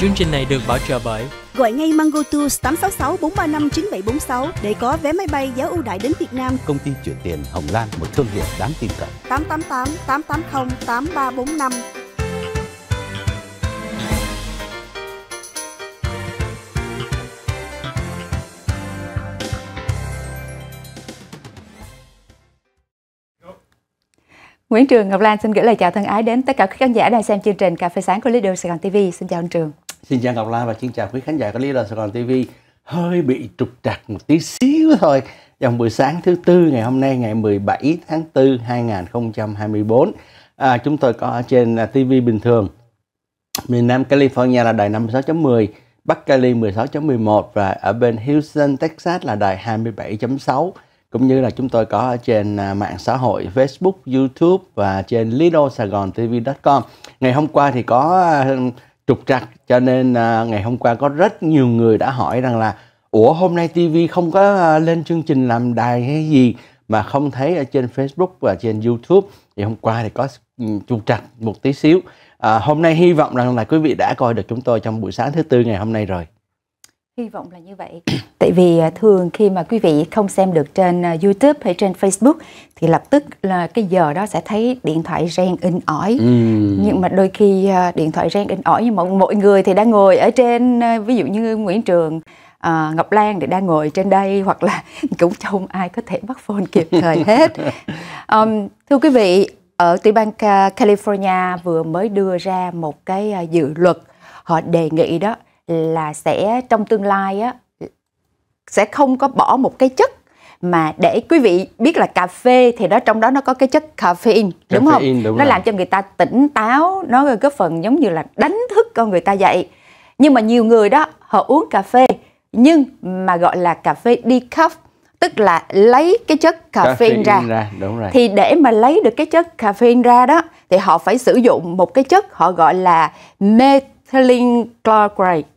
Chương trình này được bảo trợ bởi Gọi ngay Mango Tours 866 435 9746 để có vé máy bay giá ưu đại đến Việt Nam. Công ty chuyển tiền Hồng Lan, một thương hiệu đáng tin cậy. 888 880 8345 Nguyễn Trường Ngọc Lan xin gửi lời chào thân ái đến tất cả các khán giả đang xem chương trình Cà phê sáng của Leader Sài Gòn TV. Xin chào anh Trường. Xin chào Ngọc Lan và xin chào quý khán giả của Lý Lò Sài Gòn TV Hơi bị trục trặc một tí xíu thôi Trong buổi sáng thứ tư ngày hôm nay ngày 17 tháng 4 2024 à, Chúng tôi có trên à, TV bình thường Miền Nam California là đài 56.10 Bắc Cali 16.11 và ở bên Houston, Texas là đài 27.6 cũng như là chúng tôi có ở trên à, mạng xã hội Facebook, YouTube và trên lido sài gòn tv com ngày hôm qua thì có à, trục trặc cho nên à, ngày hôm qua có rất nhiều người đã hỏi rằng là ủa hôm nay TV không có à, lên chương trình làm đài hay gì mà không thấy ở trên Facebook và trên YouTube thì hôm qua thì có ừ, trục trặc một tí xíu à, hôm nay hy vọng rằng là quý vị đã coi được chúng tôi trong buổi sáng thứ tư ngày hôm nay rồi Hy vọng là như vậy. Tại vì à, thường khi mà quý vị không xem được trên à, YouTube hay trên Facebook thì lập tức là cái giờ đó sẽ thấy điện thoại reng in ỏi. Ừ. Nhưng mà đôi khi à, điện thoại reng in ỏi nhưng mà mọi người thì đang ngồi ở trên ví dụ như Nguyễn Trường À, Ngọc Lan thì đang ngồi trên đây hoặc là cũng không ai có thể bắt phone kịp thời hết. Um, thưa quý vị, ở tiểu bang California vừa mới đưa ra một cái dự luật họ đề nghị đó là sẽ trong tương lai á sẽ không có bỏ một cái chất mà để quý vị biết là cà phê thì đó trong đó nó có cái chất caffeine đúng caffeine, không? Đúng nó rồi. làm cho người ta tỉnh táo, nó góp phần giống như là đánh thức con người ta dậy. Nhưng mà nhiều người đó họ uống cà phê nhưng mà gọi là cà phê decaf tức là lấy cái chất caffeine, caffeine ra. ra đúng rồi. Thì để mà lấy được cái chất caffeine ra đó thì họ phải sử dụng một cái chất họ gọi là methylene chloride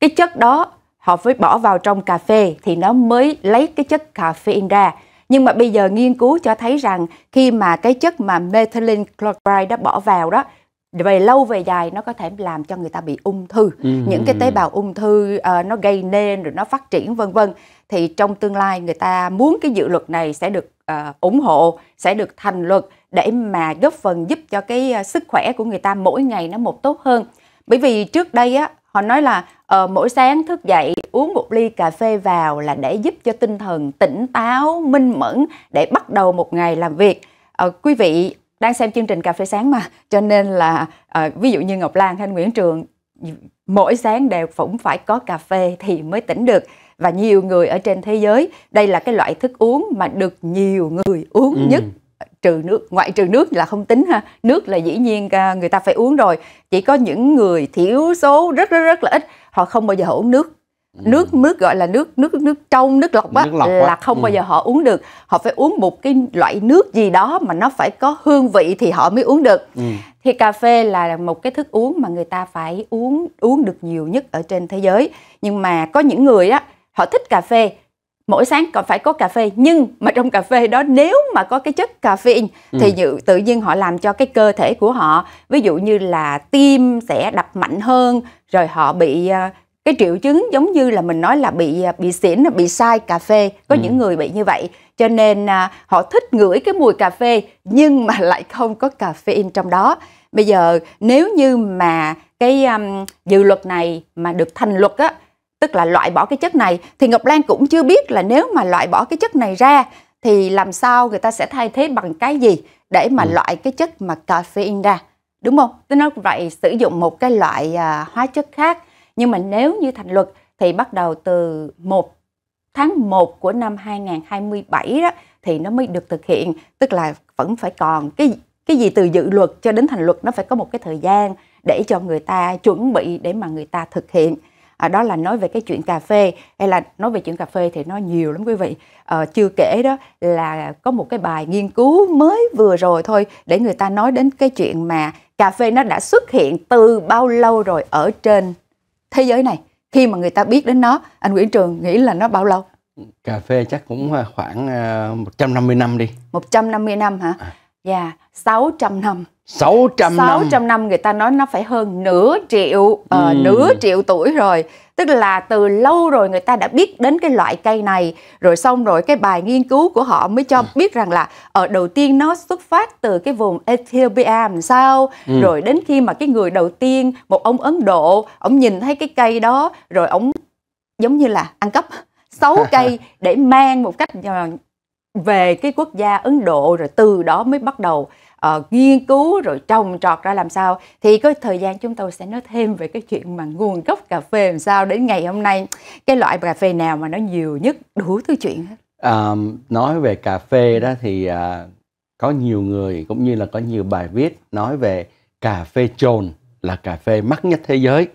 cái chất đó họ phải bỏ vào trong cà phê thì nó mới lấy cái chất caffeine ra. Nhưng mà bây giờ nghiên cứu cho thấy rằng khi mà cái chất mà methylene chloride đã bỏ vào đó về lâu về dài nó có thể làm cho người ta bị ung thư ừ. những cái tế bào ung thư uh, nó gây nên rồi nó phát triển vân vân thì trong tương lai người ta muốn cái dự luật này sẽ được uh, ủng hộ sẽ được thành luật để mà góp phần giúp cho cái uh, sức khỏe của người ta mỗi ngày nó một tốt hơn bởi vì trước đây á họ nói là Ờ, mỗi sáng thức dậy uống một ly cà phê vào là để giúp cho tinh thần tỉnh táo, minh mẫn để bắt đầu một ngày làm việc. Ờ, quý vị đang xem chương trình cà phê sáng mà, cho nên là à, ví dụ như Ngọc Lan hay Nguyễn Trường mỗi sáng đều cũng phải có cà phê thì mới tỉnh được và nhiều người ở trên thế giới đây là cái loại thức uống mà được nhiều người uống ừ. nhất trừ nước ngoại trừ nước là không tính ha nước là dĩ nhiên à, người ta phải uống rồi chỉ có những người thiểu số rất rất rất là ít họ không bao giờ họ uống nước ừ. nước nước gọi là nước nước nước trong nước lọc á là không bao ừ. giờ họ uống được họ phải uống một cái loại nước gì đó mà nó phải có hương vị thì họ mới uống được ừ. thì cà phê là một cái thức uống mà người ta phải uống uống được nhiều nhất ở trên thế giới nhưng mà có những người á họ thích cà phê mỗi sáng còn phải có cà phê nhưng mà trong cà phê đó nếu mà có cái chất caffeine ừ. thì dự, tự nhiên họ làm cho cái cơ thể của họ ví dụ như là tim sẽ đập mạnh hơn rồi họ bị à, cái triệu chứng giống như là mình nói là bị à, bị xỉn bị sai cà phê có ừ. những người bị như vậy cho nên à, họ thích ngửi cái mùi cà phê nhưng mà lại không có caffeine trong đó bây giờ nếu như mà cái um, dự luật này mà được thành luật á tức là loại bỏ cái chất này thì Ngọc Lan cũng chưa biết là nếu mà loại bỏ cái chất này ra thì làm sao người ta sẽ thay thế bằng cái gì để mà ừ. loại cái chất mà caffeine ra đúng không? Tôi nói vậy sử dụng một cái loại à, hóa chất khác nhưng mà nếu như thành luật thì bắt đầu từ 1 tháng 1 của năm 2027 đó thì nó mới được thực hiện tức là vẫn phải còn cái cái gì từ dự luật cho đến thành luật nó phải có một cái thời gian để cho người ta chuẩn bị để mà người ta thực hiện à, đó là nói về cái chuyện cà phê hay là nói về chuyện cà phê thì nó nhiều lắm quý vị à, chưa kể đó là có một cái bài nghiên cứu mới vừa rồi thôi để người ta nói đến cái chuyện mà cà phê nó đã xuất hiện từ bao lâu rồi ở trên thế giới này khi mà người ta biết đến nó anh Nguyễn Trường nghĩ là nó bao lâu cà phê chắc cũng khoảng 150 ờ, năm đi 150 năm hả? À. Dạ, à. yeah, 600 năm 600 năm 600 năm người ta nói nó phải hơn nửa triệu uh, ừ. nửa triệu tuổi rồi tức là từ lâu rồi người ta đã biết đến cái loại cây này rồi xong rồi cái bài nghiên cứu của họ mới cho ừ. biết rằng là ở ờ, đầu tiên nó xuất phát từ cái vùng Ethiopia làm sao ừ. rồi đến khi mà cái người đầu tiên một ông Ấn Độ ông nhìn thấy cái cây đó rồi ông giống như là ăn cắp sáu cây để mang một cách ờ, về cái quốc gia Ấn Độ rồi từ đó mới bắt đầu uh, nghiên cứu rồi trồng trọt ra làm sao thì có thời gian chúng tôi sẽ nói thêm về cái chuyện mà nguồn gốc cà phê làm sao đến ngày hôm nay cái loại cà phê nào mà nó nhiều nhất đủ thứ chuyện hết à, nói về cà phê đó thì à, có nhiều người cũng như là có nhiều bài viết nói về cà phê trồn là cà phê mắc nhất thế giới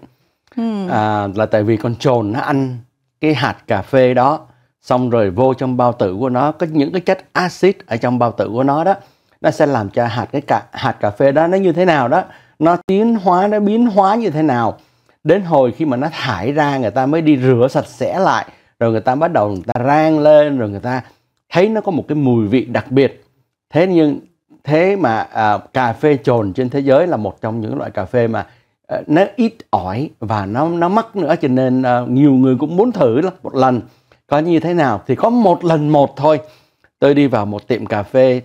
hmm. à, là tại vì con trồn nó ăn cái hạt cà phê đó xong rồi vô trong bao tử của nó có những cái chất axit ở trong bao tử của nó đó nó sẽ làm cho hạt cái cà, hạt cà phê đó nó như thế nào đó nó tiến hóa nó biến hóa như thế nào đến hồi khi mà nó thải ra người ta mới đi rửa sạch sẽ lại rồi người ta bắt đầu người ta rang lên rồi người ta thấy nó có một cái mùi vị đặc biệt thế nhưng thế mà à, cà phê trồn trên thế giới là một trong những loại cà phê mà à, nó ít ỏi và nó nó mắc nữa cho nên à, nhiều người cũng muốn thử một lần có như thế nào thì có một lần một thôi tôi đi vào một tiệm cà phê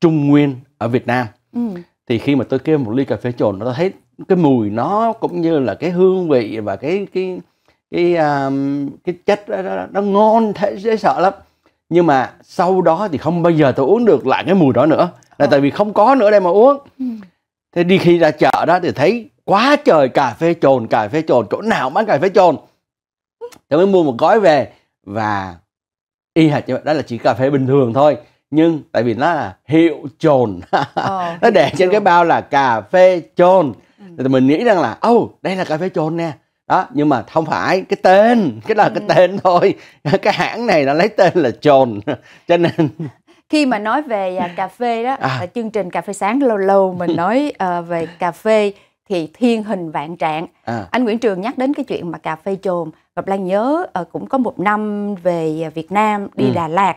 trung nguyên ở Việt Nam ừ. thì khi mà tôi kêu một ly cà phê trộn nó thấy cái mùi nó cũng như là cái hương vị và cái cái cái um, cái chất đó, nó, nó ngon thế dễ sợ lắm nhưng mà sau đó thì không bao giờ tôi uống được lại cái mùi đó nữa là ừ. tại vì không có nữa đây mà uống ừ. thế đi khi ra chợ đó thì thấy quá trời cà phê trồn cà phê trồn chỗ nào bán cà phê trồn tôi mới mua một gói về và y hệt như vậy đó là chỉ cà phê bình thường thôi nhưng tại vì nó là hiệu trồn ờ, nó để trên trồn. cái bao là cà phê trồn ừ. thì mình nghĩ rằng là ô oh, đây là cà phê trồn nè đó nhưng mà không phải cái tên cái là ừ. cái tên thôi cái hãng này nó lấy tên là trồn cho nên khi mà nói về à, cà phê đó à. chương trình cà phê sáng lâu lâu mình nói uh, về cà phê thì thiên hình vạn trạng à. anh Nguyễn Trường nhắc đến cái chuyện mà cà phê trồn và Lan nhớ uh, cũng có một năm về Việt Nam đi ừ. Đà Lạt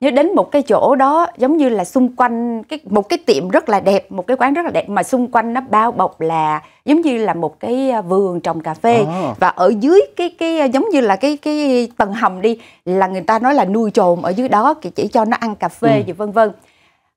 nhớ đến một cái chỗ đó giống như là xung quanh cái một cái tiệm rất là đẹp một cái quán rất là đẹp mà xung quanh nó bao bọc là giống như là một cái à, vườn trồng cà phê à. và ở dưới cái cái à, giống như là cái cái tầng hầm đi là người ta nói là nuôi trồn ở dưới đó thì chỉ cho nó ăn cà phê ừ. gì vân vân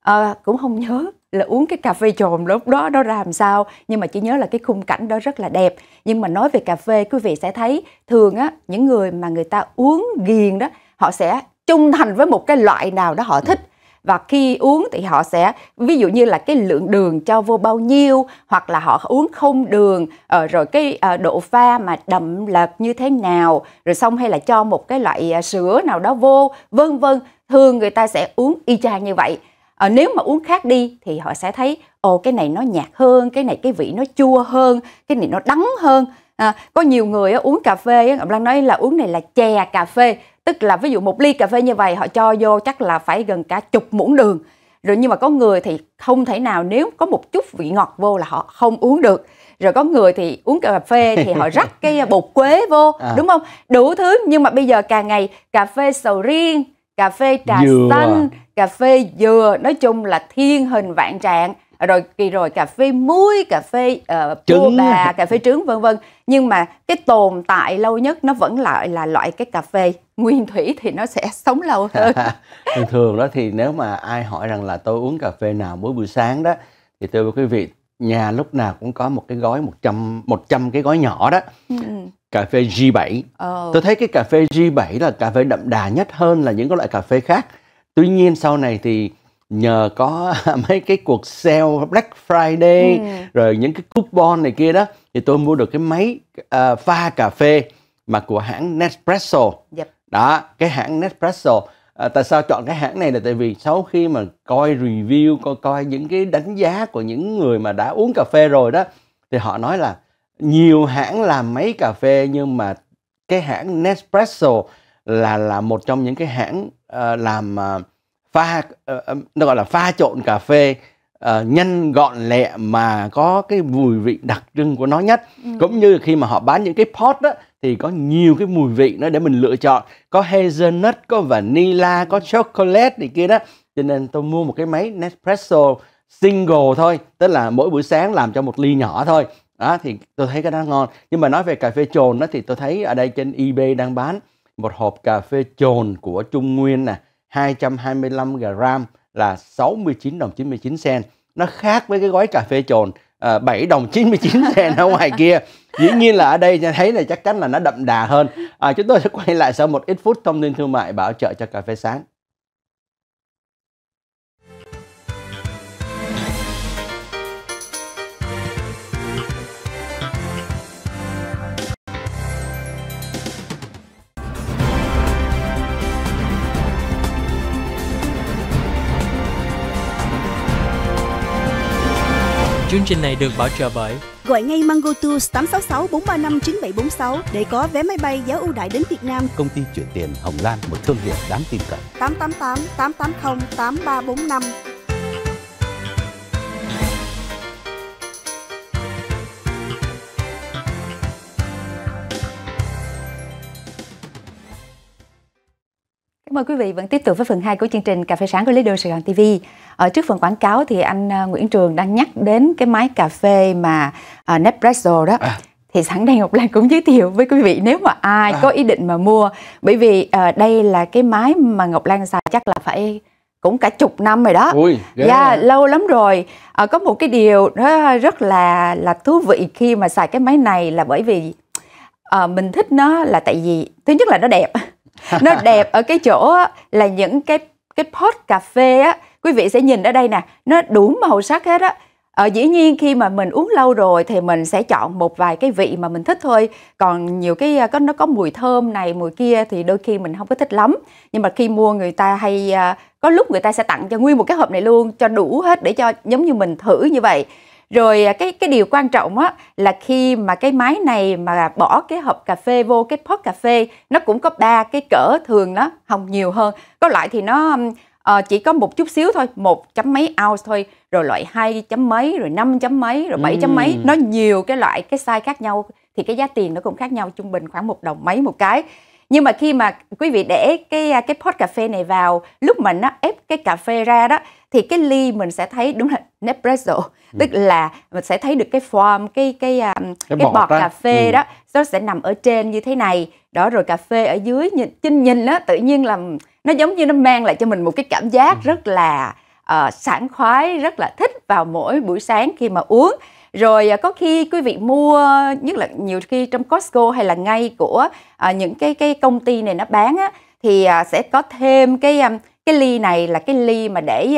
à, cũng không nhớ là uống cái cà phê trồn lúc đó nó ra làm sao nhưng mà chỉ nhớ là cái khung cảnh đó rất là đẹp nhưng mà nói về cà phê quý vị sẽ thấy thường á những người mà người ta uống ghiền đó họ sẽ trung thành với một cái loại nào đó họ ừ. thích và khi uống thì họ sẽ ví dụ như là cái lượng đường cho vô bao nhiêu hoặc là họ uống không đường ờ, rồi cái ờ, độ pha mà đậm lợt như thế nào rồi xong hay là cho một cái loại ờ, sữa nào đó vô vân vân thường người ta sẽ uống y chang như vậy à, nếu mà uống khác đi thì họ sẽ thấy ồ cái này nó nhạt hơn cái này cái vị nó chua hơn cái này nó đắng hơn À, có nhiều người á, uống cà phê á, Ngọc Lan nói là uống này là chè cà phê tức là ví dụ một ly cà phê như vậy họ cho vô chắc là phải gần cả chục muỗng đường rồi nhưng mà có người thì không thể nào nếu có một chút vị ngọt vô là họ không uống được rồi có người thì uống cà phê thì họ rắc cái bột quế vô à. đúng không đủ thứ nhưng mà bây giờ càng ngày cà phê sầu riêng cà phê trà dừa. xanh cà phê dừa nói chung là thiên hình vạn trạng À, rồi kỳ rồi cà phê muối cà phê uh, trứng bà cà phê trứng vân vân nhưng mà cái tồn tại lâu nhất nó vẫn lại là loại cái cà phê nguyên thủy thì nó sẽ sống lâu hơn thường thường đó thì nếu mà ai hỏi rằng là tôi uống cà phê nào mỗi buổi sáng đó thì tôi với quý vị nhà lúc nào cũng có một cái gói 100 100 cái gói nhỏ đó. Ừ, ừ. Cà phê G7. Oh. Ờ. Tôi thấy cái cà phê G7 là cà phê đậm đà nhất hơn là những cái loại cà phê khác. Tuy nhiên sau này thì nhờ có mấy cái cuộc sale Black Friday ừ. rồi những cái coupon này kia đó thì tôi mua được cái máy uh, pha cà phê mà của hãng Nespresso. Yep. Đó, cái hãng Nespresso. À, tại sao chọn cái hãng này là tại vì sau khi mà coi review, coi coi những cái đánh giá của những người mà đã uống cà phê rồi đó thì họ nói là nhiều hãng làm máy cà phê nhưng mà cái hãng Nespresso là là một trong những cái hãng uh, làm uh, pha ờ, nó gọi là pha trộn cà phê uh, ờ, nhanh gọn lẹ mà có cái mùi vị đặc trưng của nó nhất ừ. cũng như khi mà họ bán những cái pot đó thì có nhiều cái mùi vị nó để mình lựa chọn có hazelnut có vanilla có chocolate này kia đó cho nên tôi mua một cái máy Nespresso single thôi tức là mỗi buổi sáng làm cho một ly nhỏ thôi đó thì tôi thấy cái đó ngon nhưng mà nói về cà phê trồn đó thì tôi thấy ở đây trên eBay đang bán một hộp cà phê trồn của Trung Nguyên nè 225 g là 69 đồng 99 sen Nó khác với cái gói cà phê trồn à, 7 đồng 99 sen ở ngoài kia. Dĩ nhiên là ở đây thấy là chắc chắn là nó đậm đà hơn. À, chúng tôi sẽ quay lại sau một ít phút thông tin thương mại bảo trợ cho cà phê sáng. Chương trình này được bảo trợ bởi Gọi ngay Mango Tours 866 435 9746 để có vé máy bay giá ưu đãi đến Việt Nam. Công ty chuyển tiền Hồng Lan, một thương hiệu đáng tin cậy. 888 880 8345 Mời quý vị vẫn tiếp tục với phần 2 của chương trình Cà phê sáng của Leader Sài Gòn TV. Ở trước phần quảng cáo thì anh à, Nguyễn Trường đang nhắc đến cái máy cà phê mà uh, Nespresso đó. À. Thì sẵn đây Ngọc Lan cũng giới thiệu với quý vị nếu mà ai à. có ý định mà mua bởi vì uh, đây là cái máy mà Ngọc Lan xài chắc là phải cũng cả chục năm rồi đó. Ui, dạ, yeah. yeah, lâu lắm rồi. À, có một cái điều đó rất là là thú vị khi mà xài cái máy này là bởi vì à, mình thích nó là tại vì thứ nhất là nó đẹp nó đẹp ở cái chỗ là những cái cái pot cà phê á quý vị sẽ nhìn ở đây nè nó đủ màu sắc hết á Ờ, dĩ nhiên khi mà mình uống lâu rồi thì mình sẽ chọn một vài cái vị mà mình thích thôi còn nhiều cái có nó có mùi thơm này mùi kia thì đôi khi mình không có thích lắm nhưng mà khi mua người ta hay à, có lúc người ta sẽ tặng cho nguyên một cái hộp này luôn cho đủ hết để cho giống như mình thử như vậy rồi à, cái cái điều quan trọng á là khi mà cái máy này mà bỏ cái hộp cà phê vô cái pot cà phê nó cũng có ba cái cỡ thường đó hồng nhiều hơn có loại thì nó uh, chỉ có một chút xíu thôi một chấm mấy ounce thôi rồi loại hai chấm mấy rồi năm chấm mấy rồi bảy chấm mấy nó nhiều cái loại cái size khác nhau thì cái giá tiền nó cũng khác nhau trung bình khoảng một đồng mấy một cái nhưng mà khi mà quý vị để cái à, cái pot cà phê này vào lúc mà nó ép cái cà phê ra đó thì cái ly mình sẽ thấy đúng là Nespresso ừ. tức là mình sẽ thấy được cái form cái cái um, cái, cái bọt, đó. cà phê ừ. đó nó sẽ nằm ở trên như thế này đó rồi cà phê ở dưới nhìn chinh nhìn đó tự nhiên là nó giống như nó mang lại cho mình một cái cảm giác ừ. rất là uh, sảng khoái rất là thích vào mỗi buổi sáng khi mà uống rồi à, có khi quý vị mua nhất là nhiều khi trong Costco hay là ngay của à, những cái cái công ty này nó bán á thì à, sẽ có thêm cái cái ly này là cái ly mà để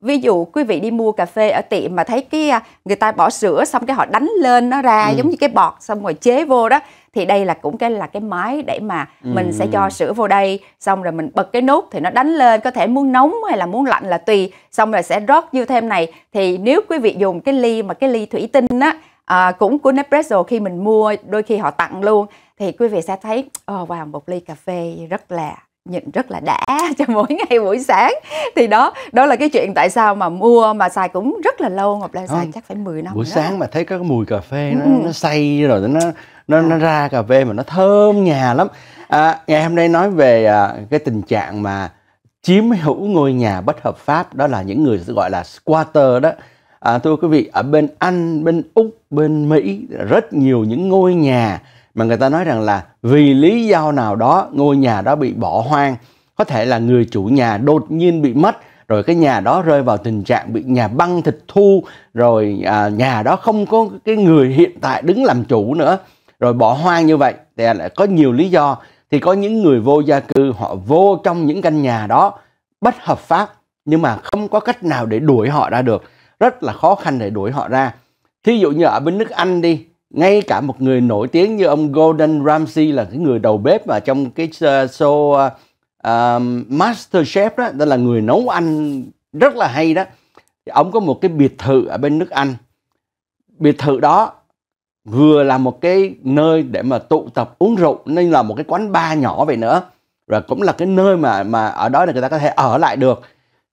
ví dụ quý vị đi mua cà phê ở tiệm mà thấy cái người ta bỏ sữa xong cái họ đánh lên nó ra ừ. giống như cái bọt xong rồi chế vô đó thì đây là cũng cái là cái máy để mà ừ. mình sẽ cho sữa vô đây xong rồi mình bật cái nút thì nó đánh lên có thể muốn nóng hay là muốn lạnh là tùy xong rồi sẽ rót dư thêm này thì nếu quý vị dùng cái ly mà cái ly thủy tinh á à, cũng của Nespresso khi mình mua đôi khi họ tặng luôn thì quý vị sẽ thấy oh, wow một ly cà phê rất là nhìn rất là đã cho mỗi ngày buổi sáng thì đó đó là cái chuyện tại sao mà mua mà xài cũng rất là lâu Ngọc Lan xài chắc phải 10 năm buổi sáng mà thấy cái mùi cà phê nó, ừ. nó say rồi nó nó ờ. nó ra cà phê mà nó thơm nhà lắm à, ngày hôm nay nói về à, cái tình trạng mà chiếm hữu ngôi nhà bất hợp pháp đó là những người gọi là squatter đó à, thưa quý vị ở bên anh bên úc bên mỹ rất nhiều những ngôi nhà mà người ta nói rằng là vì lý do nào đó ngôi nhà đó bị bỏ hoang có thể là người chủ nhà đột nhiên bị mất rồi cái nhà đó rơi vào tình trạng bị nhà băng thịt thu rồi à, nhà đó không có cái người hiện tại đứng làm chủ nữa rồi bỏ hoang như vậy thì lại có nhiều lý do thì có những người vô gia cư họ vô trong những căn nhà đó bất hợp pháp nhưng mà không có cách nào để đuổi họ ra được rất là khó khăn để đuổi họ ra thí dụ như ở bên nước Anh đi ngay cả một người nổi tiếng như ông Golden Ramsay là cái người đầu bếp mà trong cái ờ, show uh, ờ, Chef đó, đó là người nấu ăn rất là hay đó. Ông có một cái biệt thự ở bên nước Anh. Biệt thự đó vừa là một cái nơi để mà tụ tập uống rượu nên là một cái quán bar nhỏ vậy nữa và cũng là cái nơi mà mà ở đó là người ta có thể ở lại được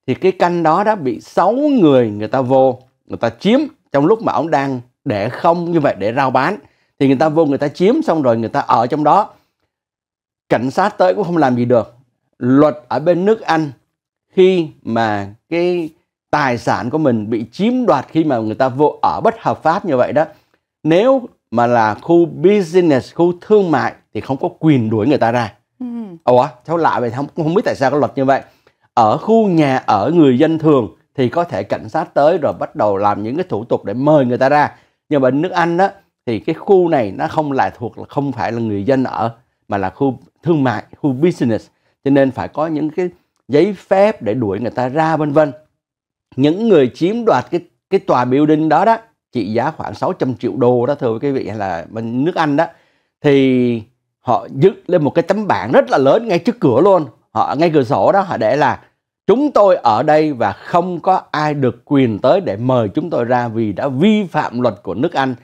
thì cái căn đó đã bị 6 người người ta vô người ta chiếm trong lúc mà ông đang để không như vậy để rao bán thì người ta vô người ta chiếm xong rồi người ta ở trong đó cảnh sát tới cũng không làm gì được luật ở bên nước Anh khi mà cái tài sản của mình bị chiếm đoạt khi mà người ta vô ở bất hợp pháp như vậy đó nếu mà là khu business khu thương mại thì không có quyền đuổi người ta ra ừ. ủa cháu lại vậy không không biết tại sao có luật như vậy ở khu nhà ở người dân thường thì có thể cảnh sát tới rồi bắt đầu làm những cái thủ tục để mời người ta ra nhưng mà nước anh đó thì cái khu này nó không là thuộc là không phải là người dân ở mà là khu thương mại khu business cho nên phải có những cái giấy phép để đuổi người ta ra vân vân những người chiếm đoạt cái cái tòa building đó đó trị giá khoảng 600 triệu đô đó thưa quý vị hay là bên nước Anh đó thì họ dựng lên một cái tấm bảng rất là lớn ngay trước cửa luôn họ ngay cửa sổ đó họ để là chúng tôi ở đây và không có ai được quyền tới để mời chúng tôi ra vì đã vi phạm luật của nước Anh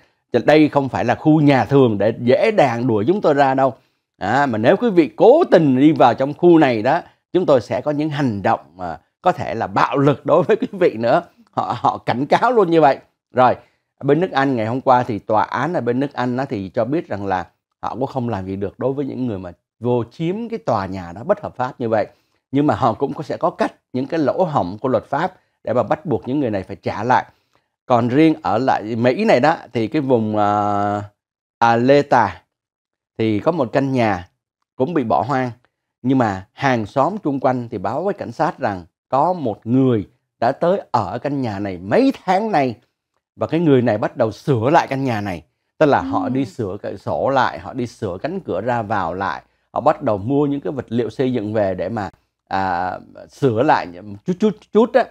đây không phải là khu nhà thường để dễ đàn đuổi chúng tôi ra đâu à, mà nếu quý vị cố tình đi vào trong khu này đó chúng tôi sẽ có những hành động mà có thể là bạo lực đối với quý vị nữa họ họ cảnh cáo luôn như vậy rồi bên nước Anh ngày hôm qua thì tòa án ở bên nước Anh nó thì cho biết rằng là họ cũng không làm gì được đối với những người mà vô chiếm cái tòa nhà đó bất hợp pháp như vậy nhưng mà họ cũng có sẽ có cách những cái lỗ hổng của luật pháp để mà bắt buộc những người này phải trả lại còn riêng ở lại Mỹ này đó thì cái vùng uh, Aleta thì có một căn nhà cũng bị bỏ hoang nhưng mà hàng xóm chung quanh thì báo với cảnh sát rằng có một người đã tới ở căn nhà này mấy tháng nay và cái người này bắt đầu sửa lại căn nhà này tức là ừ. họ đi ừ. sửa cửa sổ lại họ đi sửa cánh cửa ra vào lại họ bắt đầu mua những cái vật liệu xây dựng về để mà à, sửa lại chút chút chút á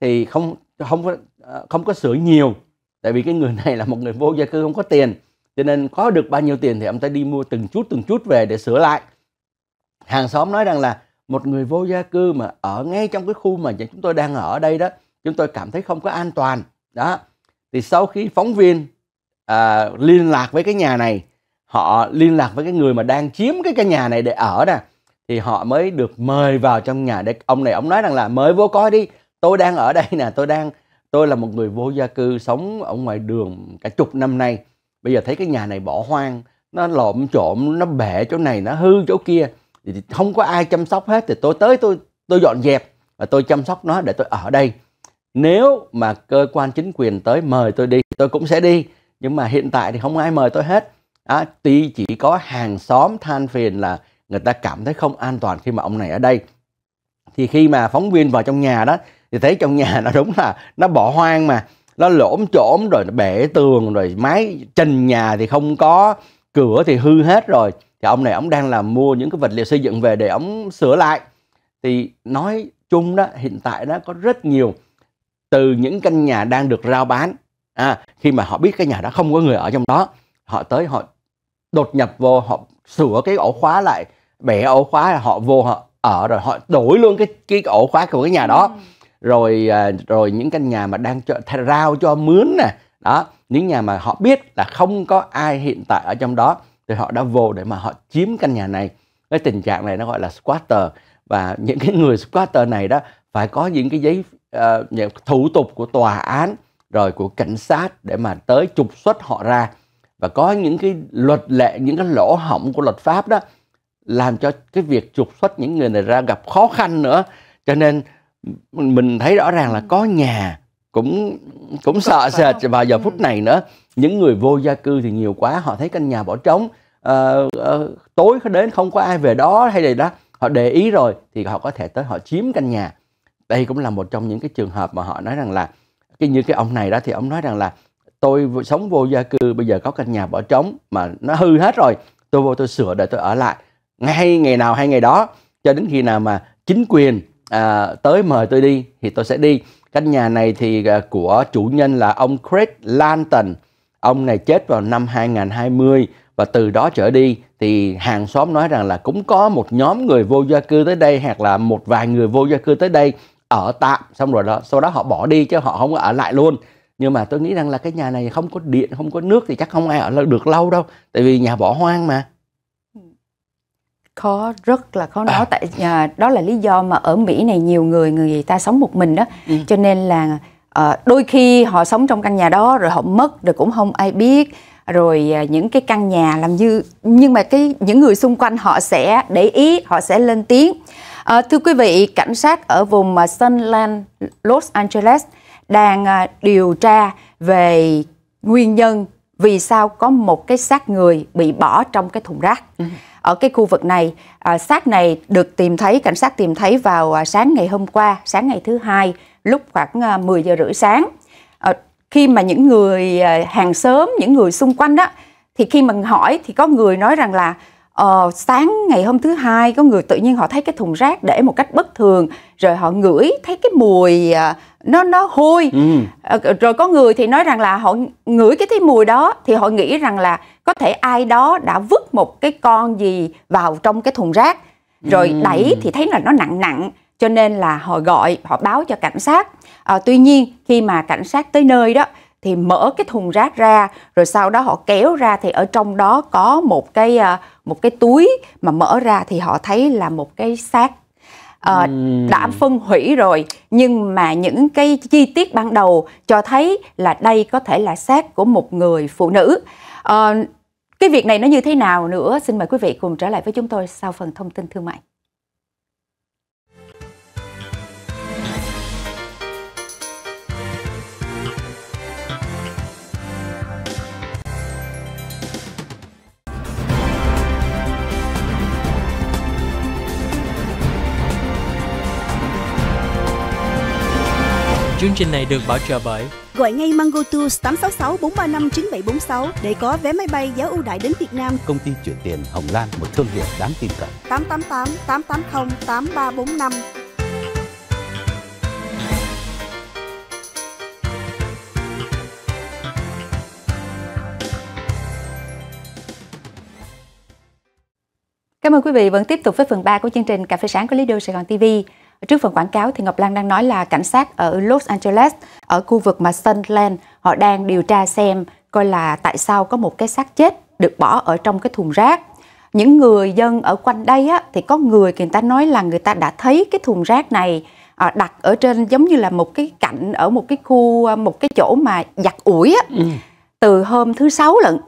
thì không không à, không có sửa nhiều tại vì cái người này là một người vô gia cư không có tiền cho nên có được bao nhiêu tiền thì ông ta đi mua từng chút từng chút về để sửa lại hàng xóm nói rằng là một người vô gia cư mà ở ngay trong cái khu mà chúng tôi đang ở đây đó chúng tôi cảm thấy không có an toàn đó thì sau khi phóng viên à, liên lạc với cái nhà này họ liên lạc với cái người mà đang chiếm cái căn nhà này để ở nè thì họ mới được mời vào trong nhà để ông này ông nói rằng là mời vô coi đi tôi đang ở đây nè tôi đang tôi là một người vô gia cư sống ở ngoài đường cả chục năm nay bây giờ thấy cái nhà này bỏ hoang nó lộn trộm nó bể chỗ này nó hư chỗ kia thì không có ai chăm sóc hết thì tôi tới tôi tôi dọn dẹp và tôi chăm sóc nó để tôi ở đây nếu mà cơ quan chính quyền tới mời tôi đi tôi cũng sẽ đi nhưng mà hiện tại thì không ai mời tôi hết à, tuy chỉ có hàng xóm than phiền là người ta cảm thấy không an toàn khi mà ông này ở đây thì khi mà phóng viên vào trong nhà đó thì thấy trong nhà nó đúng là nó bỏ hoang mà nó lỗm trỗm rồi nó bể tường rồi máy trần nhà thì không có cửa thì hư hết rồi thì ông này ông đang làm mua những cái vật liệu xây dựng về để ông sửa lại thì nói chung đó hiện tại đó có rất nhiều từ những căn nhà đang được rao bán à, khi mà họ biết cái nhà đó không có người ở trong đó họ tới họ đột nhập vô họ sửa cái ổ khóa lại bẻ ổ khóa họ vô họ ở rồi họ đổi luôn cái cái ổ khóa của cái nhà đó ừ. rồi à, rồi những căn nhà mà đang cho rao cho mướn nè đó những nhà mà họ biết là không có ai hiện tại ở trong đó thì họ đã vô để mà họ chiếm căn nhà này cái tình trạng này nó gọi là squatter và những cái người squatter này đó phải có những cái giấy Ờ, những thủ tục của tòa án rồi của cảnh sát để mà tới trục xuất họ ra và có những cái luật lệ những cái lỗ hỏng của luật pháp đó làm cho cái việc trục xuất những người này ra gặp khó khăn nữa cho nên mình thấy rõ ràng là ừ. có nhà cũng cũng sợ sệt vào giờ phút ừ. này nữa những người vô gia cư thì nhiều quá họ thấy căn nhà bỏ trống à, à, tối đến không có ai về đó hay gì đó họ để ý rồi thì họ có thể tới họ chiếm căn nhà đây cũng là một trong những cái trường hợp mà họ nói rằng là cái như cái ông này đó thì ông nói rằng là tôi sống vô gia cư bây giờ có căn nhà bỏ trống mà nó hư hết rồi tôi vô tôi sửa để tôi ở lại ngay ngày nào hay ngày đó cho đến khi nào mà chính quyền à, tới mời tôi đi thì tôi sẽ đi căn nhà này thì à, của chủ nhân là ông Craig Lanton ông này chết vào năm 2020 và từ đó trở đi thì hàng xóm nói rằng là cũng có một nhóm người vô gia cư tới đây hoặc là một vài người vô gia cư tới đây ở tạm xong rồi đó sau đó họ bỏ đi chứ họ không có ở lại luôn nhưng mà tôi nghĩ rằng là cái nhà này không có điện không có nước thì chắc không ai ở được lâu đâu tại vì nhà bỏ hoang mà ừ. khó rất là khó nói à. tại nhà đó là lý do mà ở Mỹ này nhiều người người ta sống một mình đó ừ. cho nên là à, đôi khi họ sống trong căn nhà đó rồi họ mất rồi cũng không ai biết rồi à, những cái căn nhà làm như nhưng mà cái những người xung quanh họ sẽ để ý họ sẽ lên tiếng À, thưa quý vị, cảnh sát ở vùng ờ, Sunland, Los Angeles đang ờ, điều tra về nguyên nhân vì sao có một cái xác người bị bỏ trong cái thùng rác. Ừ. Ở cái khu vực này, xác này được tìm thấy, cảnh sát tìm thấy vào sáng ngày hôm qua, sáng ngày thứ hai, lúc khoảng 10 giờ rưỡi sáng. khi mà những người hàng xóm, những người xung quanh đó, thì khi mình hỏi thì có người nói rằng là Ờ, sáng ngày hôm thứ hai có người tự nhiên họ thấy cái thùng rác để một cách bất thường rồi họ ngửi thấy cái mùi à, nó nó hôi ừ. à, rồi có người thì nói rằng là họ ngửi cái thấy mùi đó thì họ nghĩ rằng là có thể ai đó đã vứt một cái con gì vào trong cái thùng rác rồi ừ. đẩy thì thấy là nó nặng nặng cho nên là họ gọi họ báo cho cảnh sát à, tuy nhiên khi mà cảnh sát tới nơi đó thì mở cái thùng rác ra rồi sau đó họ kéo ra thì ở trong đó có một cái ờ, một cái túi mà mở ra thì họ thấy là một cái xác uh, uhm. đã phân hủy rồi nhưng mà những cái chi tiết ban đầu cho thấy là đây có thể là xác của một người phụ nữ uh, cái việc này nó như thế nào nữa xin mời quý vị cùng trở lại với chúng tôi sau phần thông tin thương mại Chương trình này được bảo trợ bởi Gọi ngay Mango Tours 866 435 9746 để có vé máy bay giá ưu đãi đến Việt Nam. Công ty chuyển tiền Hồng Lan, một thương hiệu đáng tin cậy. 888 880 8345 Cảm ơn quý vị vẫn tiếp tục với phần 3 của chương trình Cà phê sáng của Lido Sài Gòn TV. Trước phần quảng cáo thì Ngọc Lan đang nói là cảnh sát ở Los Angeles ở khu vực mà Sunland họ đang điều tra xem coi là tại sao có một cái xác chết được bỏ ở trong cái thùng rác. Những người dân ở quanh đây á, thì có người người ta nói là người ta đã thấy cái thùng rác này à, đặt ở trên giống như là một cái cạnh ở một cái khu à, một cái chỗ mà giặt ủi á. Ừ. Từ hôm thứ sáu lận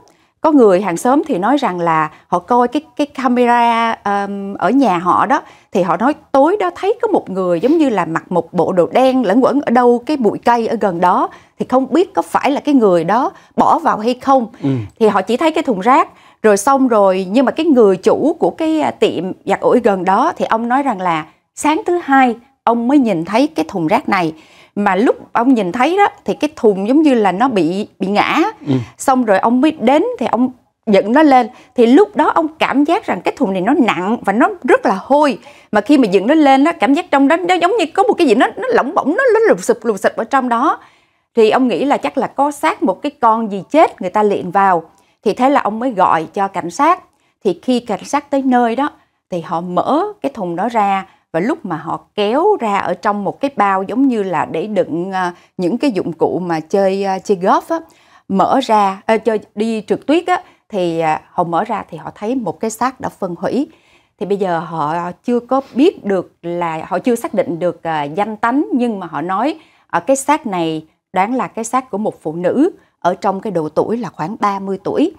có người hàng xóm thì nói rằng là họ coi cái cái camera um, ở nhà họ đó thì họ nói tối đó thấy có một người giống như là mặc một bộ đồ đen lẫn quẩn ở đâu cái bụi cây ở gần đó thì không biết có phải là cái người đó bỏ vào hay không ừ. thì họ chỉ thấy cái thùng rác rồi xong rồi nhưng mà cái người chủ của cái à, tiệm giặt ủi gần đó thì ông nói rằng là sáng thứ hai ông mới nhìn thấy cái thùng rác này mà lúc ông nhìn thấy đó thì cái thùng giống như là nó bị bị ngã ừ. xong rồi ông mới đến thì ông dựng nó lên thì lúc đó ông cảm giác rằng cái thùng này nó nặng và nó rất là hôi mà khi mà dựng nó lên đó cảm giác trong đó nó giống như có một cái gì nó nó lỏng bỏng nó nó lùm sụp lùm sụp ở trong đó thì ông nghĩ là chắc là có xác một cái con gì chết người ta liện vào thì thế là ông mới gọi cho cảnh sát thì khi cảnh sát tới nơi đó thì họ mở cái thùng đó ra và lúc mà họ kéo ra ở trong một cái bao giống như là để đựng à, những cái dụng cụ mà chơi à, chơi golf á, mở ra à, chơi đi trượt tuyết á thì à, họ mở ra thì họ thấy một cái xác đã phân hủy thì bây giờ họ chưa có biết được là họ chưa xác định được danh tánh nhưng mà họ nói ở cái xác này đoán là cái xác của một phụ nữ ở trong cái độ tuổi là khoảng 30 tuổi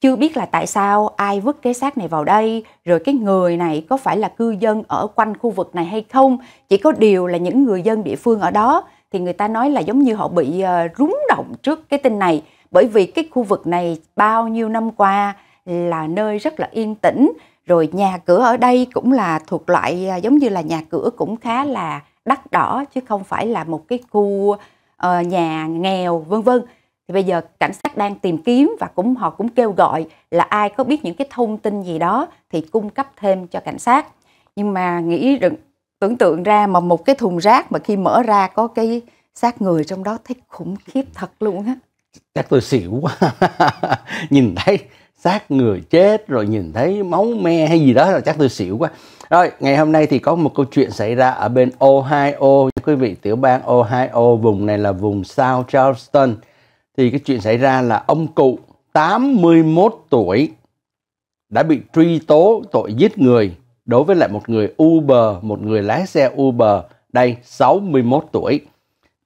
chưa biết là tại sao ai vứt cái xác này vào đây, rồi cái người này có phải là cư dân ở quanh khu vực này hay không, chỉ có điều là những người dân địa phương ở đó thì người ta nói là giống như họ bị ờ, rúng động trước cái tin này, bởi vì cái khu vực này bao nhiêu năm qua là nơi rất là yên tĩnh, rồi nhà cửa ở đây cũng là thuộc loại ờ, giống như là nhà cửa cũng khá là đắt đỏ chứ không phải là một cái khu uh, nhà nghèo vân vân thì bây giờ cảnh sát đang tìm kiếm và cũng họ cũng kêu gọi là ai có biết những cái thông tin gì đó thì cung cấp thêm cho cảnh sát nhưng mà nghĩ đừng tưởng tượng ra mà một cái thùng rác mà khi mở ra có cái xác người trong đó thấy khủng khiếp thật luôn á chắc tôi xỉu quá nhìn thấy xác người chết rồi nhìn thấy máu me hay gì đó là chắc tôi xỉu quá rồi ngày hôm nay thì có một câu chuyện xảy ra ở bên Ohio quý vị tiểu bang Ohio vùng này là vùng South Charleston thì cái chuyện xảy ra là ông cụ 81 tuổi đã bị truy tố tội giết người đối với lại một người Uber, một người lái xe Uber đây 61 tuổi.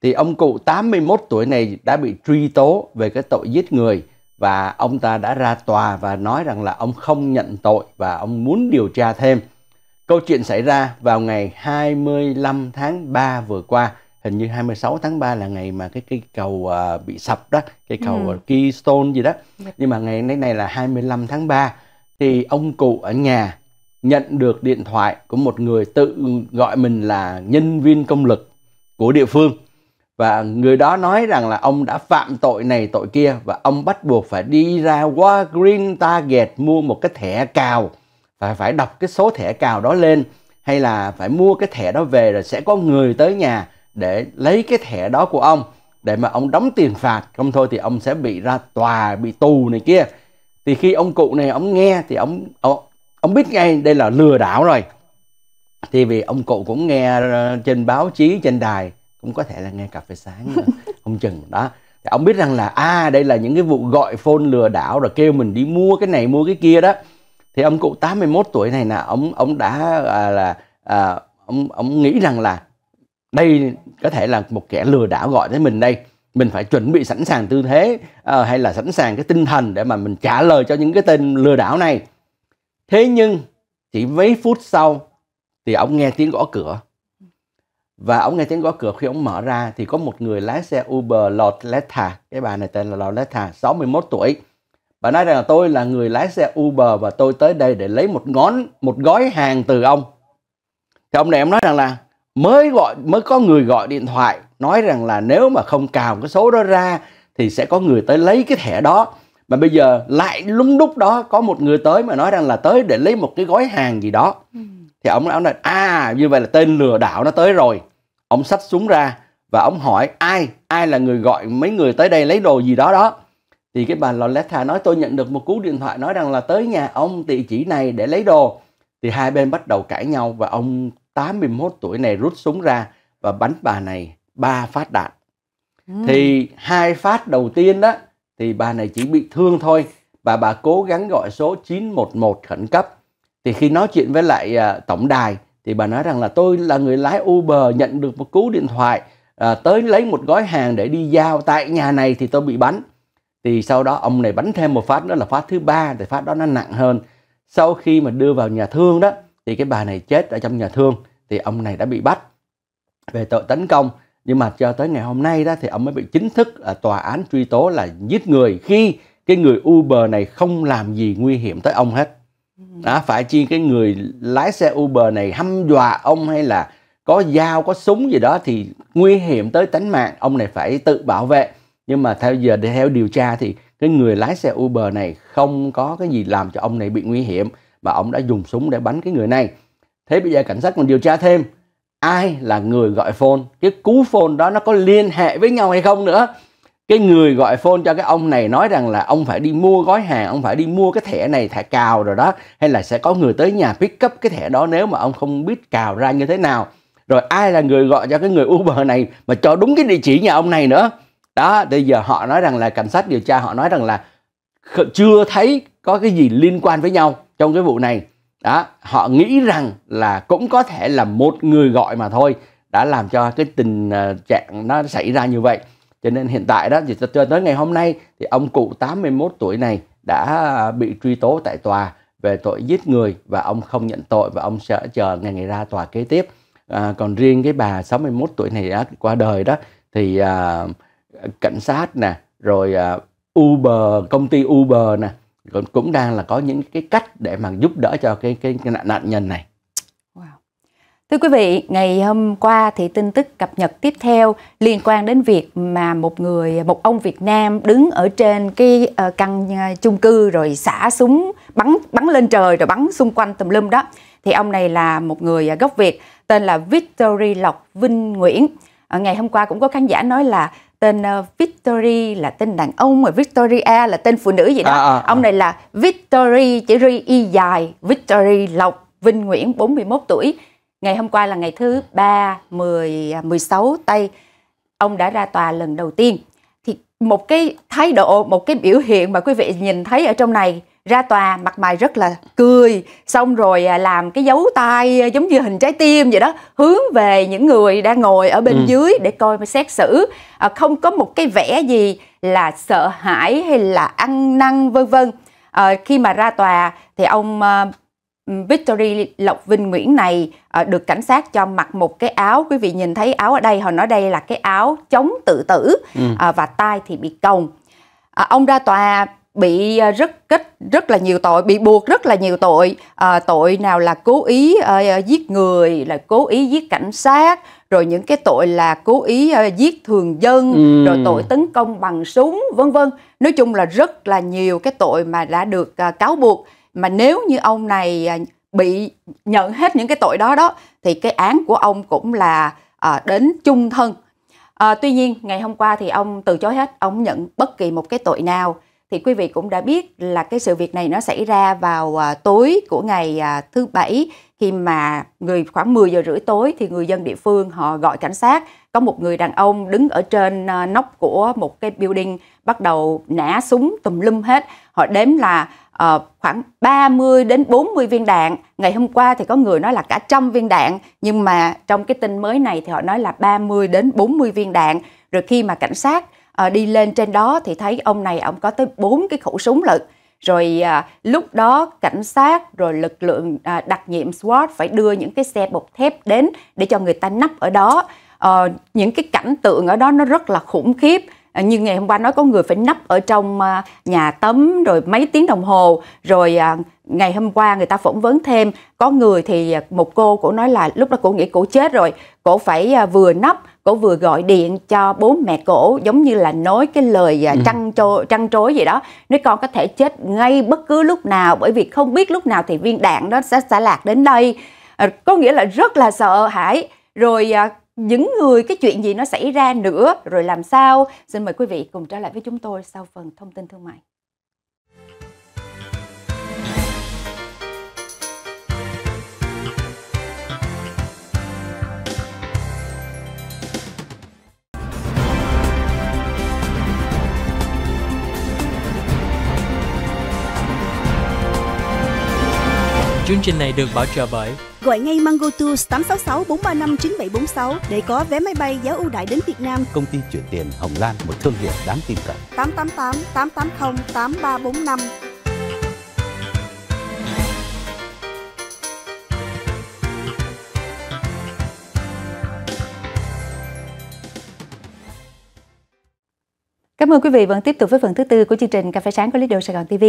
Thì ông cụ 81 tuổi này đã bị truy tố về cái tội giết người và ông ta đã ra tòa và nói rằng là ông không nhận tội và ông muốn điều tra thêm. Câu chuyện xảy ra vào ngày 25 tháng 3 vừa qua hình như 26 tháng 3 là ngày mà cái cây cầu à, bị sập đó cây cầu ừ. À, Keystone gì đó dạ. nhưng mà ngày nay này là 25 tháng 3 thì ông cụ ở nhà nhận được điện thoại của một người tự gọi mình là nhân viên công lực của địa phương và người đó nói rằng là ông đã phạm tội này tội kia và ông bắt buộc phải đi ra qua Green Target mua một cái thẻ cào và phải đọc cái số thẻ cào đó lên hay là phải mua cái thẻ đó về rồi sẽ có người tới nhà để lấy cái thẻ đó của ông để mà ông đóng tiền phạt không thôi thì ông sẽ bị ra tòa bị tù này kia thì khi ông cụ này ông nghe thì ông ông, ông biết ngay đây là lừa đảo rồi thì vì ông cụ cũng nghe ờ, trên báo chí trên đài cũng có thể là nghe cà phê sáng không chừng đó thì ông biết rằng là a à, đây là những cái vụ gọi phone lừa đảo rồi kêu mình đi mua cái này mua cái kia đó thì ông cụ 81 tuổi này là ông ông đã à, là à, ông ông nghĩ rằng là đây có thể là một kẻ lừa đảo gọi tới mình đây mình phải chuẩn bị sẵn sàng tư thế uh, hay là sẵn sàng cái tinh thần để mà mình trả lời cho những cái tên lừa đảo này thế nhưng chỉ mấy phút sau thì ông nghe tiếng gõ cửa và ông nghe tiếng gõ cửa khi ông mở ra thì có một người lái xe Uber Loletta cái bà này tên là Loletta 61 tuổi bà nói rằng là tôi là người lái xe Uber và tôi tới đây để lấy một ngón một gói hàng từ ông thì ông này em nói rằng là mới gọi mới có người gọi điện thoại nói rằng là nếu mà không cào cái số đó ra thì sẽ có người tới lấy cái thẻ đó mà bây giờ lại lúng đúc đó có một người tới mà nói rằng là tới để lấy một cái gói hàng gì đó ừ. thì ông ông nói à như vậy là tên lừa đảo nó tới rồi ông xách súng ra và ông hỏi ai ai là người gọi mấy người tới đây lấy đồ gì đó đó thì cái bà Loretta nói tôi nhận được một cú điện thoại nói rằng là tới nhà ông địa chỉ này để lấy đồ thì hai bên bắt đầu cãi nhau và ông 81 tuổi này rút súng ra và bắn bà này ba phát đạn. Ừ. Thì hai phát đầu tiên đó thì bà này chỉ bị thương thôi và bà cố gắng gọi số 911 khẩn cấp. Thì khi nói chuyện với lại à, tổng đài thì bà nói rằng là tôi là người lái Uber nhận được một cú điện thoại à, tới lấy một gói hàng để đi giao tại nhà này thì tôi bị bắn. Thì sau đó ông này bắn thêm một phát nữa là phát thứ ba thì phát đó nó nặng hơn. Sau khi mà đưa vào nhà thương đó thì cái bà này chết ở trong nhà thương thì ông này đã bị bắt về tội tấn công nhưng mà cho tới ngày hôm nay đó thì ông mới bị chính thức là tòa án truy tố là giết người khi cái người Uber này không làm gì nguy hiểm tới ông hết ừ. đó, phải chi cái người lái xe Uber này hăm dọa ông hay là có dao có súng gì đó thì nguy hiểm tới tính mạng ông này phải tự bảo vệ nhưng mà theo giờ theo điều tra thì cái người lái xe Uber này không có cái gì làm cho ông này bị nguy hiểm và ông đã dùng súng để bắn cái người này thế bây giờ cảnh sát còn điều tra thêm ai là người gọi phone cái cú phone đó nó có liên hệ với nhau hay không nữa cái người gọi phone cho cái ông này nói rằng là ông phải đi mua gói hàng ông phải đi mua cái thẻ này thẻ cào rồi đó hay là sẽ có người tới nhà pick up cái thẻ đó nếu mà ông không biết cào ra như thế nào rồi ai là người gọi cho cái người uber này mà cho đúng cái địa chỉ nhà ông này nữa đó bây giờ họ nói rằng là cảnh sát điều tra họ nói rằng là chưa thấy có cái gì liên quan với nhau trong cái vụ này đó họ nghĩ rằng là cũng có thể là một người gọi mà thôi đã làm cho cái tình à, trạng nó xảy ra như vậy cho nên hiện tại đó thì cho tới ngày hôm nay thì ông cụ 81 tuổi này đã bị truy tố tại tòa về tội giết người và ông không nhận tội và ông sẽ chờ ngày ngày ra tòa kế tiếp à, còn riêng cái bà 61 tuổi này đã qua đời đó thì à, cảnh sát nè rồi à, Uber công ty Uber nè cũng, cũng đang là có những cái cách để mà giúp đỡ cho cái cái, cái nạn, nạn nhân này Wow. Thưa quý vị, ngày hôm qua thì tin tức cập nhật tiếp theo liên quan đến việc mà một người một ông Việt Nam đứng ở trên cái ờ, căn ờ, chung cư rồi xả súng bắn bắn lên trời rồi bắn xung quanh tùm lum đó. Thì ông này là một người ờ, gốc Việt tên là Victory Lộc Vinh Nguyễn. ngày hôm qua cũng có khán giả nói là tên uh, Victory là tên đàn ông mà Victoria à, là tên phụ nữ vậy đó. À, à, à. Ông này là Victory chữ ri y dài, Victory Lộc Vinh Nguyễn 41 tuổi. Ngày hôm qua là ngày thứ 3 10 16 Tây. Ông đã ra tòa lần đầu tiên. Thì một cái thái độ, một cái biểu hiện mà quý vị nhìn thấy ở trong này ra tòa mặt mày rất là cười xong rồi à, làm cái dấu tay à, giống như hình trái tim vậy đó hướng về những người đang ngồi ở bên ừ. dưới để coi mà xét xử à, không có một cái vẻ gì là sợ hãi hay là ăn năn vân vân à, khi mà ra tòa thì ông uh, Victory Lộc Vinh Nguyễn này uh, được cảnh sát cho mặc một cái áo quý vị nhìn thấy áo ở đây họ nói đây là cái áo chống tự tử ừ. uh, và tay thì bị còng uh, ông ra tòa bị à, rất kích rất là nhiều tội bị buộc rất là nhiều tội à, tội nào là cố ý à, giết người là cố ý giết cảnh sát rồi những cái tội là cố ý à, giết thường dân ừ. rồi tội tấn công bằng súng vân vân nói chung là rất là nhiều cái tội mà đã được à, cáo buộc mà nếu như ông này à, bị nhận hết những cái tội đó đó thì cái án của ông cũng là à, đến chung thân à, tuy nhiên ngày hôm qua thì ông từ chối hết ông nhận bất kỳ một cái tội nào thì quý vị cũng đã biết là cái sự việc này nó xảy ra vào à, tối của ngày à, thứ bảy khi mà người khoảng 10 giờ rưỡi tối thì người dân địa phương họ gọi cảnh sát có một người đàn ông đứng ở trên à, nóc của một cái building bắt đầu nã súng tùm lum hết họ đếm là uh, khoảng 30 đến 40 viên đạn ngày hôm qua thì có người nói là cả trăm viên đạn nhưng mà trong cái tin mới này thì họ nói là 30 đến 40 viên đạn rồi khi mà cảnh sát à, đi lên trên đó thì thấy ông này ông có tới bốn cái khẩu súng lận rồi à, lúc đó cảnh sát rồi lực lượng à, đặc nhiệm SWAT phải đưa những cái xe bọc thép đến để cho người ta nấp ở đó à, những cái cảnh tượng ở đó nó rất là khủng khiếp À, như ngày hôm qua nói có người phải nấp ở trong à, nhà tấm rồi mấy tiếng đồng hồ rồi à, ngày hôm qua người ta phỏng vấn thêm có người thì một cô cổ nói là lúc đó cổ nghĩ cổ chết rồi cổ phải vừa nấp cổ vừa gọi điện cho bố mẹ cổ giống như là nói cái lời ừ. trăn trối trăn trối gì đó nếu con có thể chết ngay bất cứ lúc nào bởi vì không biết lúc nào thì viên đạn đó sẽ xả lạc đến đây có nghĩa là rất là sợ hãi rồi những người cái chuyện gì nó xảy ra nữa rồi làm sao xin mời quý vị cùng trở lại với chúng tôi sau phần thông tin thương mại Chương trình này được bảo trợ bởi Gọi ngay Mango Tours 866 435 9746 để có vé máy bay giá ưu đãi đến Việt Nam. Công ty chuyển tiền Hồng Lan, một thương hiệu đáng tin cậy. 888 880 8345 Cảm ơn quý vị vẫn tiếp tục với phần thứ tư của chương trình Cà phê sáng của Lido Sài Gòn TV.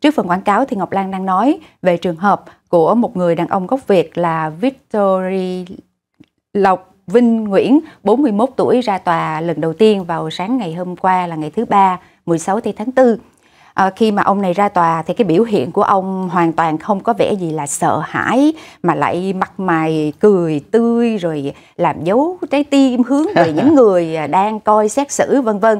Trước phần quảng cáo thì Ngọc Lan đang nói về trường hợp của một người đàn ông gốc Việt là Victory Lộc Vinh Nguyễn, 41 tuổi ra tòa lần đầu tiên vào sáng ngày hôm qua là ngày thứ ba, 16 tháng 4. À, khi mà ông này ra tòa thì cái biểu hiện của ông hoàn toàn không có vẻ gì là sợ hãi mà lại mặt mày cười tươi rồi làm dấu trái tim hướng về những người đang coi xét xử vân vân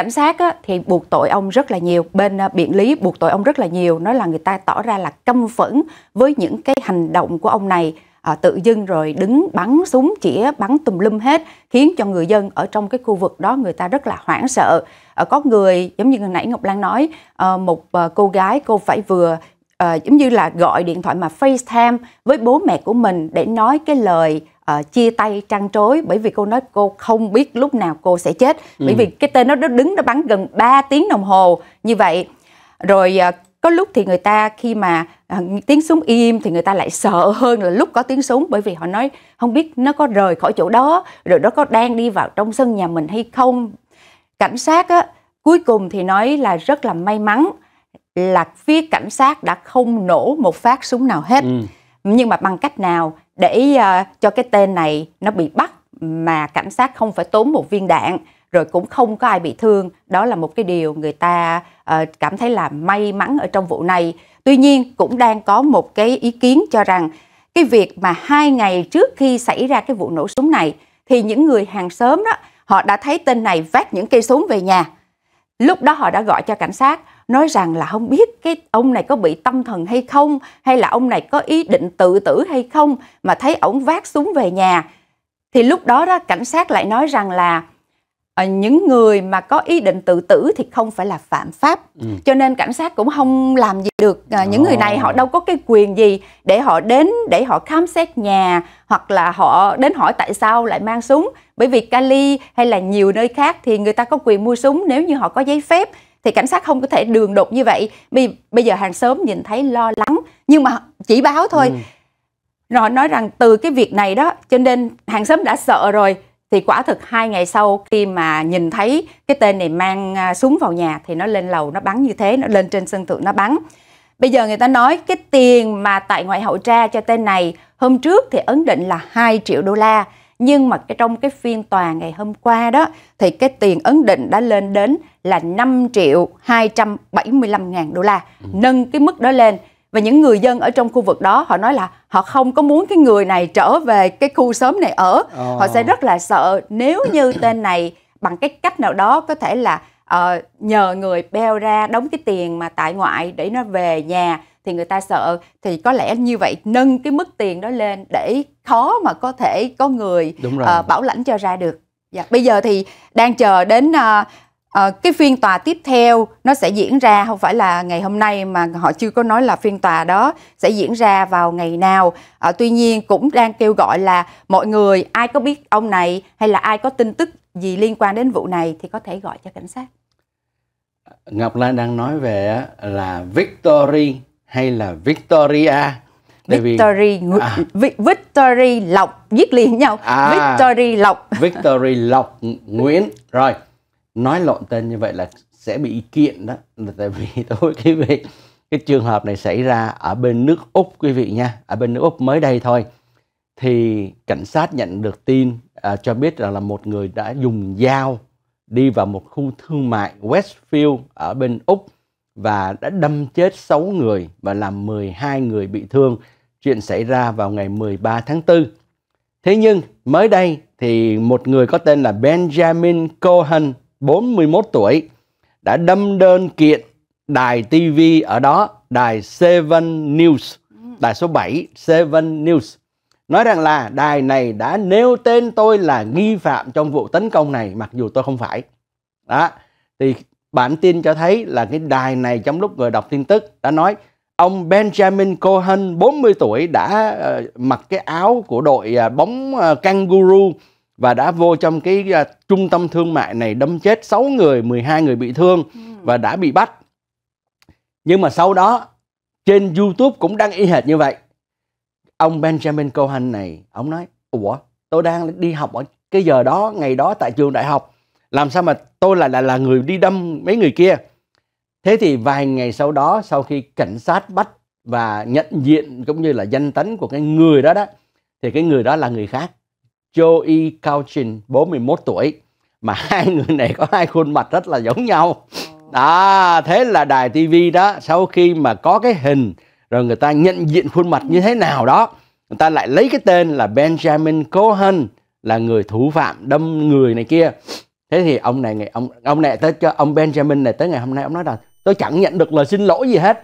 cảnh sát á, thì buộc tội ông rất là nhiều bên à, biện lý buộc tội ông rất là nhiều nói là người ta tỏ ra là căm phẫn với những cái hành động của ông này à, tự dưng rồi đứng bắn súng chỉ bắn tùm lum hết khiến cho người dân ở trong cái khu vực đó người ta rất là hoảng sợ à, có người giống như hồi nãy Ngọc Lan nói à, một à, cô gái cô phải vừa à, giống như là gọi điện thoại mà FaceTime với bố mẹ của mình để nói cái lời Ờ, chia tay trăn trối bởi vì cô nói cô không biết lúc nào cô sẽ chết ừ. bởi vì cái tên nó đứng nó bắn gần 3 tiếng đồng hồ như vậy rồi ờ, có lúc thì người ta khi mà uh, tiếng súng im thì người ta lại sợ hơn là lúc có tiếng súng bởi vì họ nói không biết nó có rời khỏi chỗ đó rồi nó có đang đi vào trong sân nhà mình hay không cảnh sát á, cuối cùng thì nói là rất là may mắn là phía cảnh sát đã không nổ một phát súng nào hết ừ. nhưng mà bằng cách nào để ờ, cho cái tên này nó bị bắt mà cảnh sát không phải tốn một viên đạn rồi cũng không có ai bị thương đó là một cái điều người ta ờ, cảm thấy là may mắn ở trong vụ này tuy nhiên cũng đang có một cái ý kiến cho rằng cái việc mà hai ngày trước khi xảy ra cái vụ nổ súng này thì những người hàng xóm đó họ đã thấy tên này vác những cây súng về nhà lúc đó họ đã gọi cho cảnh sát nói rằng là không biết cái ông này có bị tâm thần hay không hay là ông này có ý định tự tử hay không mà thấy ổng vác súng về nhà thì lúc đó đó cảnh sát lại nói rằng là ờ, những người mà có ý định tự tử thì không phải là phạm pháp ừ. cho nên cảnh sát cũng không làm gì được à, những người này ờ. họ đâu có cái quyền gì để họ đến để họ khám xét nhà hoặc là họ đến hỏi tại sao lại mang súng bởi vì Cali hay là nhiều nơi khác thì người ta có quyền mua súng nếu như họ có giấy phép thì cảnh sát không có thể đường đột như vậy bây, bây giờ hàng xóm nhìn thấy lo lắng nhưng mà chỉ báo thôi ừ. rồi nói rằng từ cái việc này đó cho nên hàng xóm đã sợ rồi thì quả thực hai ngày sau khi mà nhìn thấy cái tên này mang à, súng vào nhà thì nó lên lầu nó bắn như thế nó lên trên sân thượng nó bắn bây giờ người ta nói cái tiền mà tại ngoại hậu tra cho tên này hôm trước thì ấn định là 2 triệu đô la nhưng mà cái trong cái phiên tòa ngày hôm qua đó thì cái tiền ấn định đã lên đến là 5 triệu 275 ngàn đô la ừ. nâng cái mức đó lên và những người dân ở trong khu vực đó họ nói là họ không có muốn cái người này trở về cái khu xóm này ở ờ. họ sẽ rất là sợ nếu như tên này bằng cái cách nào đó có thể là uh, nhờ người beo ra đóng cái tiền mà tại ngoại để nó về nhà thì người ta sợ thì có lẽ như vậy nâng cái mức tiền đó lên để khó mà có thể có người uh, bảo lãnh cho ra được dạ. bây giờ thì đang chờ đến uh, uh, cái phiên tòa tiếp theo nó sẽ diễn ra không phải là ngày hôm nay mà họ chưa có nói là phiên tòa đó sẽ diễn ra vào ngày nào uh, tuy nhiên cũng đang kêu gọi là mọi người ai có biết ông này hay là ai có tin tức gì liên quan đến vụ này thì có thể gọi cho cảnh sát Ngọc Lan đang nói về là Victory hay là Victoria Tại Victory vì... à. Victory Lộc viết liền nhau à, Victory Lộc Victory Lộc Nguyễn rồi nói lộn tên như vậy là sẽ bị kiện đó là tại vì tôi quý vị cái trường hợp này xảy ra ở bên nước úc quý vị nha ở bên nước úc mới đây thôi thì cảnh sát nhận được tin à, cho biết rằng là một người đã dùng dao đi vào một khu thương mại Westfield ở bên úc và đã đâm chết 6 người và làm 12 người bị thương. Chuyện xảy ra vào ngày 13 tháng 4. Thế nhưng mới đây thì một người có tên là Benjamin Cohen, 41 tuổi, đã đâm đơn kiện đài TV ở đó, đài Seven News, đài số 7, Seven News. Nói rằng là đài này đã nêu tên tôi là nghi phạm trong vụ tấn công này mặc dù tôi không phải. Đó. Thì bản tin cho thấy là cái đài này trong lúc người đọc tin tức đã nói ông Benjamin Cohen 40 tuổi đã uh, mặc cái áo của đội uh, bóng uh, kangaroo và đã vô trong cái uh, trung tâm thương mại này đâm chết 6 người, 12 người bị thương ừ. và đã bị bắt. Nhưng mà sau đó trên YouTube cũng đăng y hệt như vậy. Ông Benjamin Cohen này, ông nói, "Ủa, tôi đang đi học ở cái giờ đó, ngày đó tại trường đại học làm sao mà tôi lại là, là, là người đi đâm mấy người kia thế thì vài ngày sau đó sau khi cảnh sát bắt và nhận diện cũng như là danh tính của cái người đó đó thì cái người đó là người khác Joey Couchin 41 tuổi mà hai người này có hai khuôn mặt rất là giống nhau đó à, thế là đài TV đó sau khi mà có cái hình rồi người ta nhận diện khuôn mặt như thế nào đó người ta lại lấy cái tên là Benjamin Cohen là người thủ phạm đâm người này kia thế thì ông này ngày ông ông này tới cho ông Benjamin này tới ngày hôm nay ông nói rằng tôi chẳng nhận được lời xin lỗi gì hết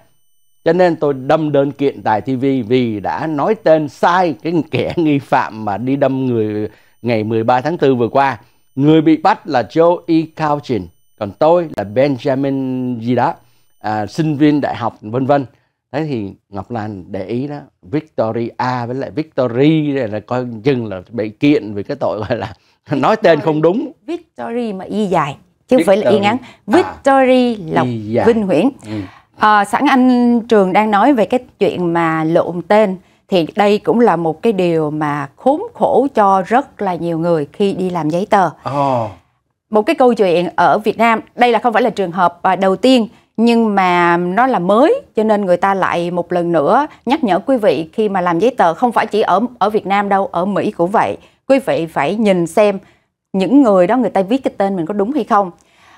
cho nên tôi đâm đơn kiện Tài TV vì đã nói tên sai cái kẻ nghi phạm mà đi đâm người ngày 13 tháng 4 vừa qua. Người bị bắt là Joe E. Couchin, còn tôi là Benjamin gì đó, à, sinh viên đại học vân vân. Thế thì Ngọc Lan để ý đó, Victoria với lại Victory là coi chừng là bị kiện vì cái tội gọi là nói tên không đúng victory mà y dài chứ không phải là y ngắn à. victory à, lộc vinh huyễn ừ. à, sẵn anh trường đang nói về cái chuyện mà lộn tên thì đây cũng là một cái điều mà khốn khổ cho rất là nhiều người khi đi làm giấy tờ oh. một cái câu chuyện ở việt nam đây là không phải là trường hợp à, đầu tiên nhưng mà nó là mới cho nên người ta lại một lần nữa nhắc nhở quý vị khi mà làm giấy tờ không phải chỉ ở ở Việt Nam đâu ở Mỹ cũng vậy quý vị phải nhìn xem những người đó người ta viết cái tên mình có đúng hay không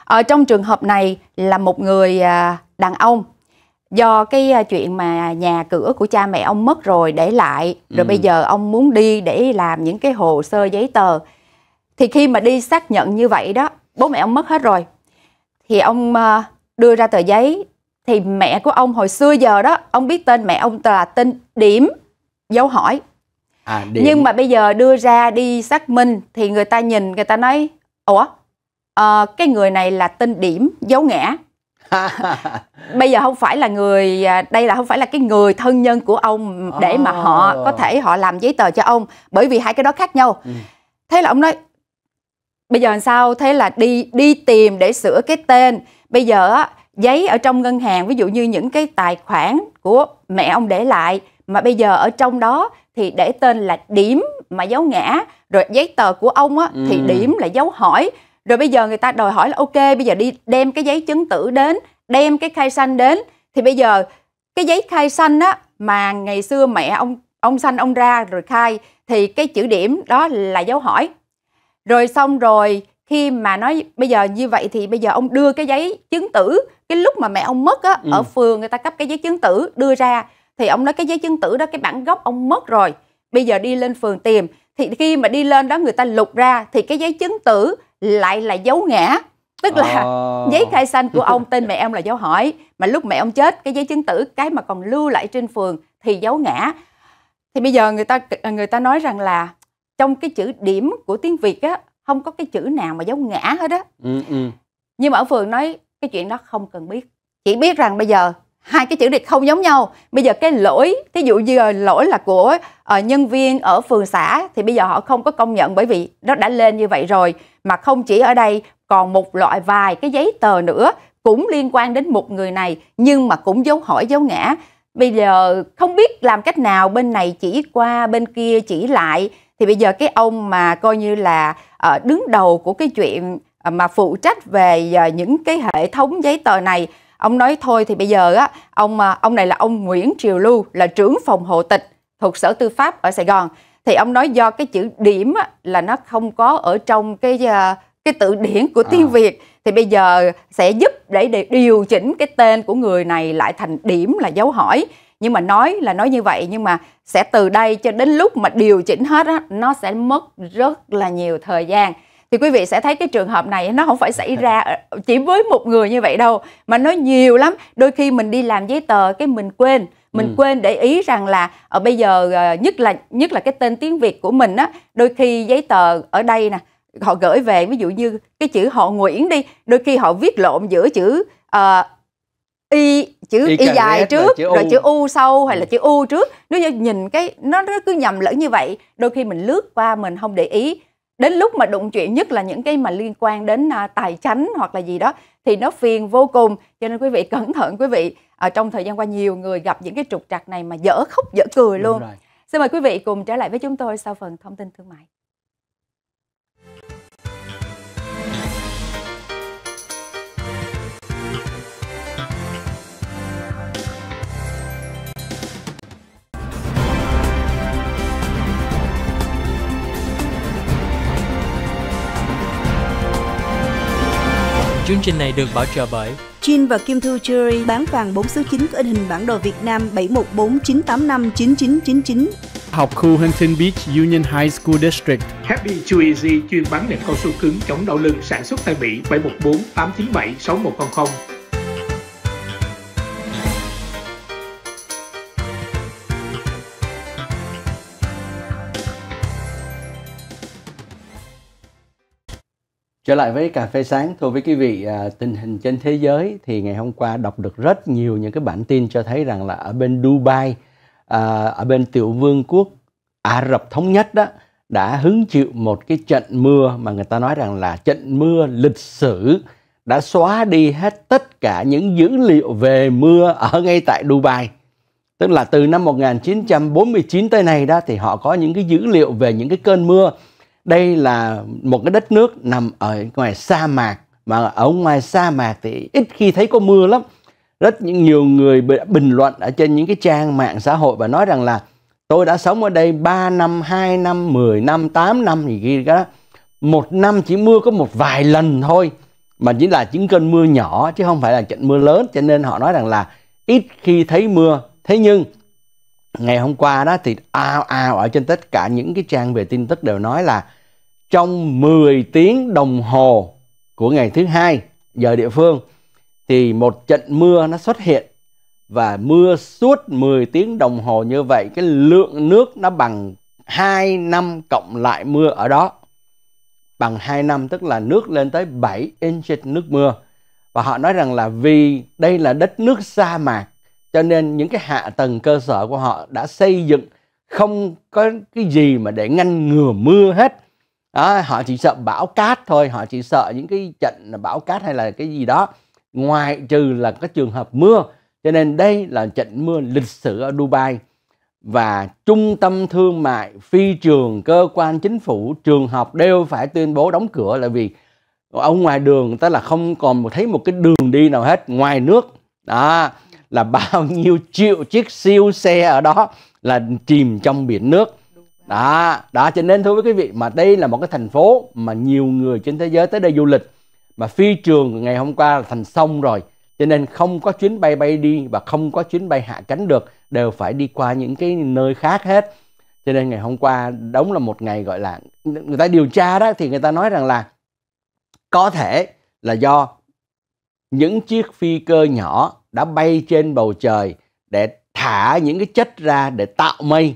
ở ờ, trong trường hợp này là một người à, đàn ông do cái à, chuyện mà nhà cửa của cha mẹ ông mất rồi để lại rồi ừ. bây giờ ông muốn đi để làm những cái hồ sơ giấy tờ thì khi mà đi xác nhận như vậy đó bố mẹ ông mất hết rồi thì ông à, đưa ra tờ giấy thì mẹ của ông hồi xưa giờ đó ông biết tên mẹ ông là tên điểm dấu hỏi à, điểm. nhưng mà bây giờ đưa ra đi xác minh thì người ta nhìn người ta nói ủa à, cái người này là tên điểm dấu ngã bây giờ không phải là người à, đây là không phải là cái người thân nhân của ông để oh. mà họ à. có thể họ làm giấy tờ cho ông bởi vì hai cái đó khác nhau ừ. thế là ông nói bây giờ làm sao thế là đi đi tìm để sửa cái tên bây giờ giấy ở trong ngân hàng ví dụ như những cái tài khoản của mẹ ông để lại mà bây giờ ở trong đó thì để tên là điểm mà dấu ngã rồi giấy tờ của ông á, ừ. thì điểm là dấu hỏi rồi bây giờ người ta đòi hỏi là ok bây giờ đi đem cái giấy chứng tử đến đem cái khai sanh đến thì bây giờ cái giấy khai sanh á mà ngày xưa mẹ ông ông sanh ông ra rồi khai thì cái chữ điểm đó là dấu hỏi rồi xong rồi khi mà nói bây giờ như vậy thì bây giờ ông đưa cái giấy chứng tử cái lúc mà mẹ ông mất á ừ. ở phường người ta cấp cái giấy chứng tử đưa ra thì ông nói cái giấy chứng tử đó cái bản gốc ông mất rồi bây giờ đi lên phường tìm thì khi mà đi lên đó người ta lục ra thì cái giấy chứng tử lại là dấu ngã tức là oh. giấy khai sanh của ông tên mẹ em là dấu hỏi mà lúc mẹ ông chết cái giấy chứng tử cái mà còn lưu lại trên phường thì dấu ngã thì bây giờ người ta à, người ta nói rằng là trong cái chữ điểm của tiếng việt á không có cái chữ nào mà dấu ngã hết á ừ, ừ. nhưng mà ở phường nói cái chuyện đó không cần biết chỉ biết rằng bây giờ hai cái chữ này không giống nhau bây giờ cái lỗi thí dụ như ờ, lỗi là của uh, nhân viên ở phường xã thì bây giờ họ không có công nhận bởi vì nó đã lên như vậy rồi mà không chỉ ở đây còn một loại vài cái giấy tờ nữa cũng liên quan đến một người này nhưng mà cũng dấu hỏi dấu ngã bây giờ không biết làm cách nào bên này chỉ qua bên kia chỉ lại thì bây giờ cái ông mà coi như là uh, đứng đầu của cái chuyện mà phụ trách về những cái hệ thống giấy tờ này Ông nói thôi thì bây giờ á, ông à, ông này là ông Nguyễn Triều Lưu là trưởng phòng hộ tịch thuộc Sở Tư pháp ở Sài Gòn thì ông nói do cái chữ điểm á, là nó không có ở trong cái à, cái tự điển của tiếng à. Việt thì bây giờ sẽ giúp để, để điều chỉnh cái tên của người này lại thành điểm là dấu hỏi nhưng mà nói là nói như vậy nhưng mà sẽ từ đây cho đến lúc mà điều chỉnh hết á nó sẽ mất rất là nhiều thời gian thì quý vị sẽ thấy cái trường hợp này nó không phải xảy ra chỉ với một người như vậy đâu mà nó nhiều lắm đôi khi mình đi làm giấy tờ cái mình quên mình ừ. quên để ý rằng là ở ờ, bây giờ ờ, nhất là nhất là cái tên tiếng việt của mình á đôi khi giấy tờ ở đây nè họ gửi về ví dụ như cái chữ họ Nguyễn đi đôi khi họ viết lộn giữa chữ uh, y chữ y, y dài trước rồi chữ, u. rồi chữ u sau ừ. hay là chữ u trước nếu như nhìn cái nó nó cứ nhầm lẫn như vậy đôi khi mình lướt qua mình không để ý đến lúc mà đụng chuyện nhất là những cái mà liên quan đến à, tài chánh hoặc là gì đó thì nó phiền vô cùng cho nên quý vị cẩn thận quý vị ở à, trong thời gian qua nhiều người gặp những cái trục trặc này mà dở khóc dở cười luôn xin mời quý vị cùng trở lại với chúng tôi sau phần thông tin thương mại Chương trình này được bảo trợ bởi Jin và Kim Thư Jewelry bán vàng 4 số 9 có in hình bản đồ Việt Nam 714-985-9999. Học khu Huntington Beach Union High School District. Happy Too Easy chuyên bán nệm cao su cứng chống đau lưng sản xuất tại Mỹ 714 897 6100. Trở lại với cà phê sáng, thưa với quý vị, à, tình hình trên thế giới thì ngày hôm qua đọc được rất nhiều những cái bản tin cho thấy rằng là ở bên Dubai, à, ở bên tiểu vương quốc Ả Rập Thống Nhất đó đã hứng chịu một cái trận mưa mà người ta nói rằng là trận mưa lịch sử đã xóa đi hết tất cả những dữ liệu về mưa ở ngay tại Dubai. Tức là từ năm 1949 tới nay đó thì họ có những cái dữ liệu về những cái cơn mưa đây là một cái đất nước nằm ở ngoài sa mạc mà ở ngoài sa mạc thì ít khi thấy có mưa lắm rất nhiều người bình luận ở trên những cái trang mạng xã hội và nói rằng là tôi đã sống ở đây 3 năm, 2 năm, 10 năm, 8 năm gì kia đó. Một năm chỉ mưa có một vài lần thôi mà chỉ là những cơn mưa nhỏ chứ không phải là trận mưa lớn cho nên họ nói rằng là ít khi thấy mưa. Thế nhưng ngày hôm qua đó thì ao ao ở trên tất cả những cái trang về tin tức đều nói là trong 10 tiếng đồng hồ của ngày thứ hai giờ địa phương thì một trận mưa nó xuất hiện và mưa suốt 10 tiếng đồng hồ như vậy cái lượng nước nó bằng 2 năm cộng lại mưa ở đó bằng 2 năm tức là nước lên tới 7 inches nước mưa và họ nói rằng là vì đây là đất nước sa mạc cho nên những cái hạ tầng cơ sở của họ đã xây dựng không có cái gì mà để ngăn ngừa mưa hết đó, họ chỉ sợ bão cát thôi họ chỉ sợ những cái trận bão cát hay là cái gì đó ngoài trừ là các trường hợp mưa cho nên đây là trận mưa lịch sử ở Dubai và trung tâm thương mại phi trường cơ quan chính phủ trường học đều phải tuyên bố đóng cửa là vì ở ngoài đường ta là không còn thấy một cái đường đi nào hết ngoài nước đó là bao nhiêu triệu chiếc siêu xe ở đó là chìm trong biển nước đó đó cho nên thưa với quý vị mà đây là một cái thành phố mà nhiều người trên thế giới tới đây du lịch mà phi trường ngày hôm qua là thành sông rồi cho nên không có chuyến bay bay đi và không có chuyến bay hạ cánh được đều phải đi qua những cái nơi khác hết cho nên ngày hôm qua đúng là một ngày gọi là người ta điều tra đó thì người ta nói rằng là có thể là do những chiếc phi cơ nhỏ đã bay trên bầu trời để thả những cái chất ra để tạo mây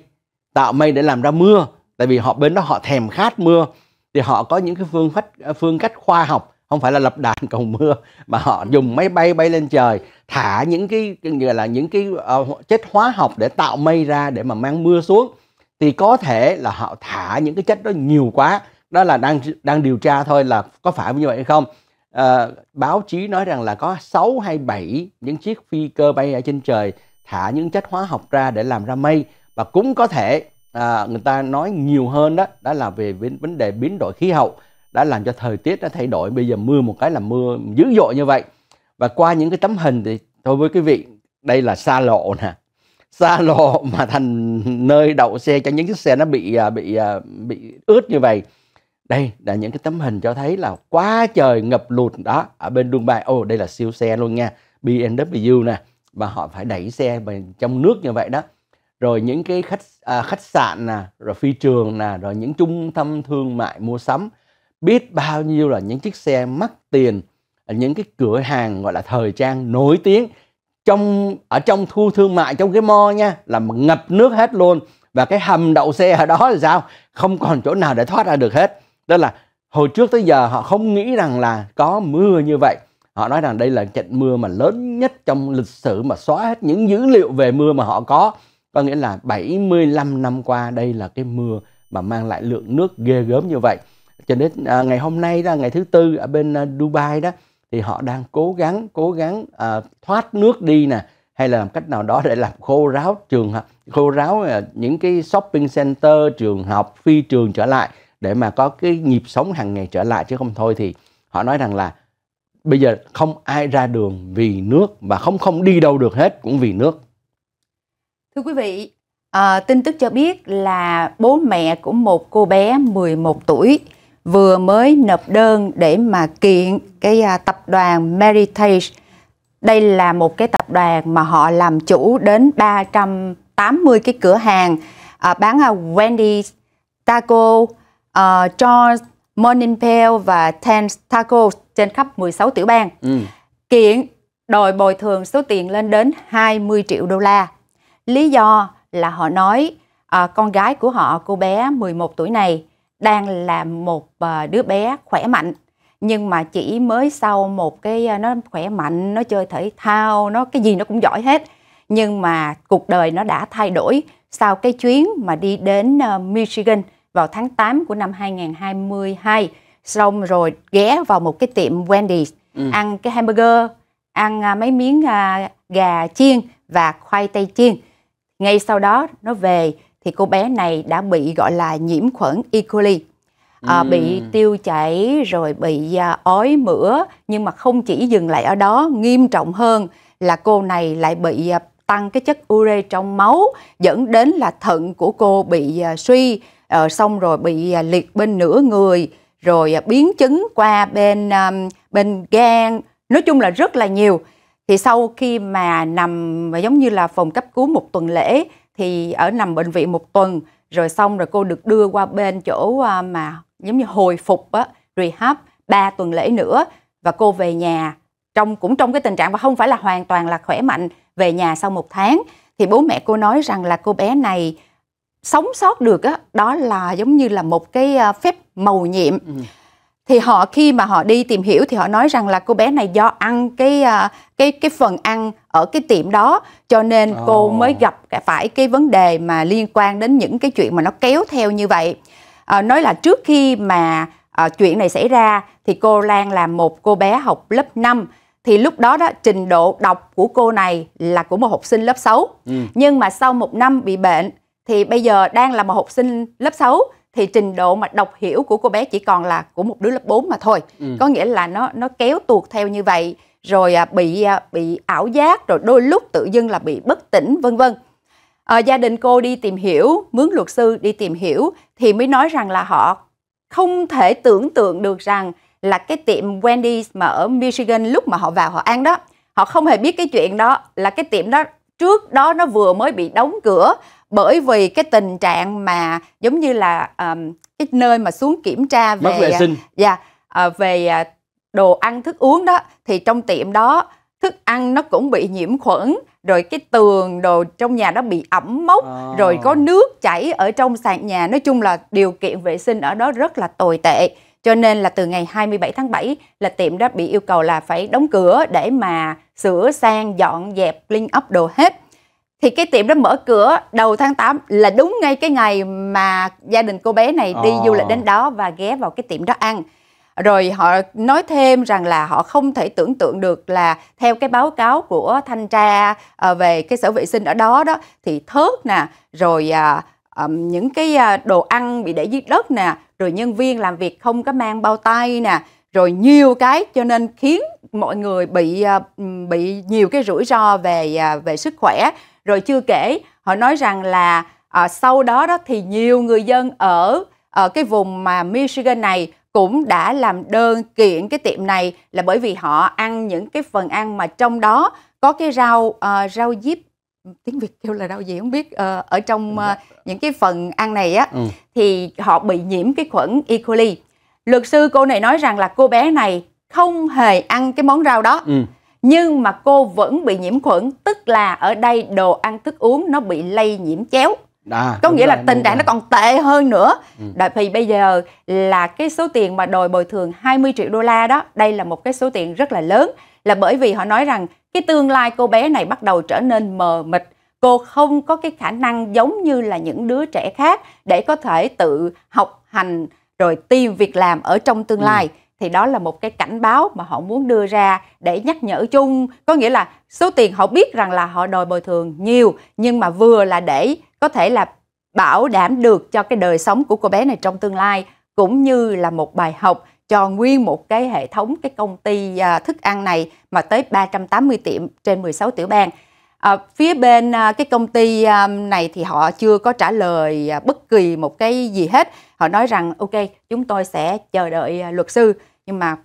tạo mây để làm ra mưa tại vì họ bên đó họ thèm khát mưa thì họ có những cái phương cách à, phương cách khoa học không phải là lập đàn cầu mưa mà họ dùng máy bay bay lên trời thả những cái như là những cái uh, chất hóa học để tạo mây ra để mà mang mưa xuống thì có thể là họ thả những cái chất đó nhiều quá đó là đang đang điều tra thôi là có phải như vậy hay không à, báo chí nói rằng là có 6 hay 7 những chiếc phi cơ bay ở trên trời thả những chất hóa học ra để làm ra mây và cũng có thể à, người ta nói nhiều hơn đó đó là về vấn đề biến đổi khí hậu đã làm cho thời tiết nó thay đổi bây giờ mưa một cái là mưa dữ dội như vậy và qua những cái tấm hình thì thôi với quý vị đây là xa lộ nè xa lộ mà thành nơi đậu xe cho những chiếc xe nó bị à, bị à, bị ướt như vậy đây là những cái tấm hình cho thấy là quá trời ngập lụt đó ở bên Dubai ô đây là siêu xe luôn nha BMW nè mà họ phải đẩy xe trong nước như vậy đó rồi những cái khách à, khách sạn nè rồi phi trường nè rồi những trung tâm thương mại mua sắm biết bao nhiêu là những chiếc xe mắc tiền à, những cái cửa hàng gọi là thời trang nổi tiếng trong ở trong thu thương mại trong cái mo nha là ngập nước hết luôn và cái hầm đậu xe ở đó là sao không còn chỗ nào để thoát ra được hết đó là hồi trước tới giờ họ không nghĩ rằng là có mưa như vậy họ nói rằng đây là trận mưa mà lớn nhất trong lịch sử mà xóa hết những dữ liệu về mưa mà họ có có nghĩa là 75 năm qua đây là cái mưa mà mang lại lượng nước ghê gớm như vậy. Cho đến à, ngày hôm nay đó, ngày thứ tư ở bên à, Dubai đó thì họ đang cố gắng cố gắng à, thoát nước đi nè hay là làm cách nào đó để làm khô ráo trường học khô ráo à, những cái shopping center trường học phi trường trở lại để mà có cái nhịp sống hàng ngày trở lại chứ không thôi thì họ nói rằng là bây giờ không ai ra đường vì nước và không không đi đâu được hết cũng vì nước Thưa quý vị, à, tin tức cho biết là bố mẹ của một cô bé 11 tuổi vừa mới nộp đơn để mà kiện cái à, tập đoàn Meritage. Đây là một cái tập đoàn mà họ làm chủ đến 380 cái cửa hàng à, bán à, Wendy's, Taco, à, John's, Morning Pale và Ten Tacos trên khắp 16 tiểu bang. Ừ. Kiện đòi bồi thường số tiền lên đến 20 triệu đô la. Lý do là họ nói à, con gái của họ, cô bé 11 tuổi này, đang là một à, đứa bé khỏe mạnh. Nhưng mà chỉ mới sau một cái à, nó khỏe mạnh, nó chơi thể thao, nó cái gì nó cũng giỏi hết. Nhưng mà cuộc đời nó đã thay đổi sau cái chuyến mà đi đến à, Michigan vào tháng 8 của năm 2022 xong rồi ghé vào một cái tiệm Wendy's ừ. ăn cái hamburger ăn à, mấy miếng gà chiên và khoai tây chiên ngay sau đó nó về thì cô bé này đã bị gọi là nhiễm khuẩn E. coli. À, bị tiêu chảy rồi bị à, ói mửa nhưng mà không chỉ dừng lại ở đó nghiêm trọng hơn là cô này lại bị à, tăng cái chất ure trong máu dẫn đến là thận của cô bị à, suy à, xong rồi bị à, liệt bên nửa người rồi à, biến chứng qua bên à, bên gan nói chung là rất là nhiều thì sau khi mà nằm giống như là phòng cấp cứu một tuần lễ thì ở nằm bệnh viện một tuần rồi xong rồi cô được đưa qua bên chỗ à, mà giống như hồi phục á rehab 3 tuần lễ nữa và cô về nhà trong cũng trong cái tình trạng mà không phải là hoàn toàn là khỏe mạnh về nhà sau một tháng thì bố mẹ cô nói rằng là cô bé này sống sót được á đó, là giống như là một cái à, phép màu nhiệm ừ thì họ khi mà họ đi tìm hiểu thì họ nói rằng là cô bé này do ăn cái à, cái cái phần ăn ở cái tiệm đó cho nên oh. cô mới gặp phải cái vấn đề mà liên quan đến những cái chuyện mà nó kéo theo như vậy à, nói là trước khi mà à, chuyện này xảy ra thì cô Lan là một cô bé học lớp 5 thì lúc đó đó trình độ đọc của cô này là của một học sinh lớp 6 ừ. nhưng mà sau một năm bị bệnh thì bây giờ đang là một học sinh lớp 6 thì trình độ mà đọc hiểu của cô bé chỉ còn là của một đứa lớp 4 mà thôi ừ. có nghĩa là nó nó kéo tuột theo như vậy rồi à, bị à, bị ảo giác rồi đôi lúc tự dưng là bị bất tỉnh vân vân à, gia đình cô đi tìm hiểu mướn luật sư đi tìm hiểu thì mới nói rằng là họ không thể tưởng tượng được rằng là cái tiệm Wendy's mà ở Michigan lúc mà họ vào họ ăn đó họ không hề biết cái chuyện đó là cái tiệm đó trước đó nó vừa mới bị đóng cửa bởi vì cái tình trạng mà giống như là um, cái nơi mà xuống kiểm tra về vệ sinh ờ, dạ uh, về ờ, đồ ăn thức uống đó thì trong tiệm đó thức ăn nó cũng bị nhiễm khuẩn rồi cái tường đồ trong nhà nó bị ẩm mốc à. rồi có nước chảy ở trong sàn nhà nói chung là điều kiện vệ sinh ở đó rất là tồi tệ cho nên là từ ngày 27 tháng 7 là tiệm đó bị yêu cầu là phải đóng cửa để mà sửa sang dọn dẹp clean up đồ hết thì cái tiệm đó mở cửa đầu tháng 8 là đúng ngay cái ngày mà gia đình cô bé này đi à. du lịch đến ờ. đó và ghé vào cái tiệm đó ăn rồi họ nói thêm rằng là họ không thể tưởng tượng được là theo cái báo cáo của thanh tra ờ, về cái sở vệ sinh ở đó đó thì thớt nè rồi à, những cái à, đồ ăn bị để dưới đất nè rồi nhân viên làm việc không có mang bao tay nè rồi nhiều cái cho nên khiến mọi người bị à, bị nhiều cái rủi ro về về sức khỏe rồi chưa kể họ nói rằng là à, sau đó đó thì nhiều người dân ở ở ờ, cái vùng mà Michigan này cũng đã làm đơn kiện cái tiệm này là bởi vì họ ăn những cái phần ăn mà trong đó có cái rau uh, rau diếp tiếng Việt kêu là rau gì không biết uh, ở trong uh, những cái phần ăn này á ừ. thì họ bị nhiễm cái khuẩn E. coli. Luật sư cô này nói rằng là cô bé này không hề ăn cái món rau đó. Ừ nhưng mà cô vẫn bị nhiễm khuẩn tức là ở đây đồ ăn thức uống nó bị lây nhiễm chéo À, có nghĩa là tình trạng nó còn tệ hơn nữa ừ. Đợi thì bây giờ là cái số tiền mà đòi bồi thường 20 triệu đô la đó đây là một cái số tiền rất là lớn là bởi vì họ nói rằng cái tương lai cô bé này bắt đầu trở nên mờ mịt cô không có cái khả năng giống như là những đứa trẻ khác để có thể tự học hành rồi tìm việc làm ở trong tương ừ. lai ừ thì đó là một cái cảnh báo mà họ muốn đưa ra để nhắc nhở chung có nghĩa là số tiền họ biết rằng là họ đòi bồi thường nhiều nhưng mà vừa là để có thể là bảo đảm được cho cái đời sống của cô bé này trong tương lai cũng như là một bài học cho nguyên một cái hệ thống cái công ty à, thức ăn này mà tới 380 tiệm trên 16 tiểu bang. À, phía bên à, cái công ty à, này thì họ chưa có trả lời à, bất kỳ một cái gì hết. Họ nói rằng ok, chúng tôi sẽ chờ đợi à, luật sư nhưng mà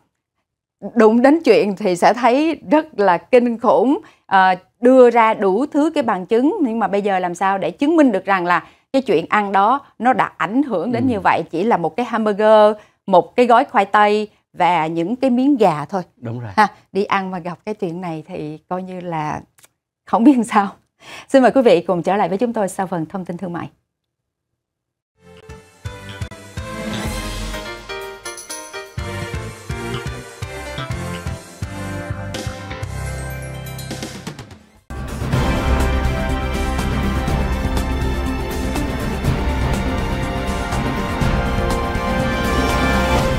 đúng đến chuyện thì sẽ thấy rất là kinh khủng à, đưa ra đủ thứ cái bằng chứng nhưng mà bây giờ làm sao để chứng minh được rằng là cái chuyện ăn đó nó đã ảnh hưởng đến ừ. như vậy chỉ là một cái hamburger một cái gói khoai tây và những cái miếng gà thôi đúng rồi ha, đi ăn mà gặp cái chuyện này thì coi như là không biết làm sao xin mời quý vị cùng trở lại với chúng tôi sau phần thông tin thương mại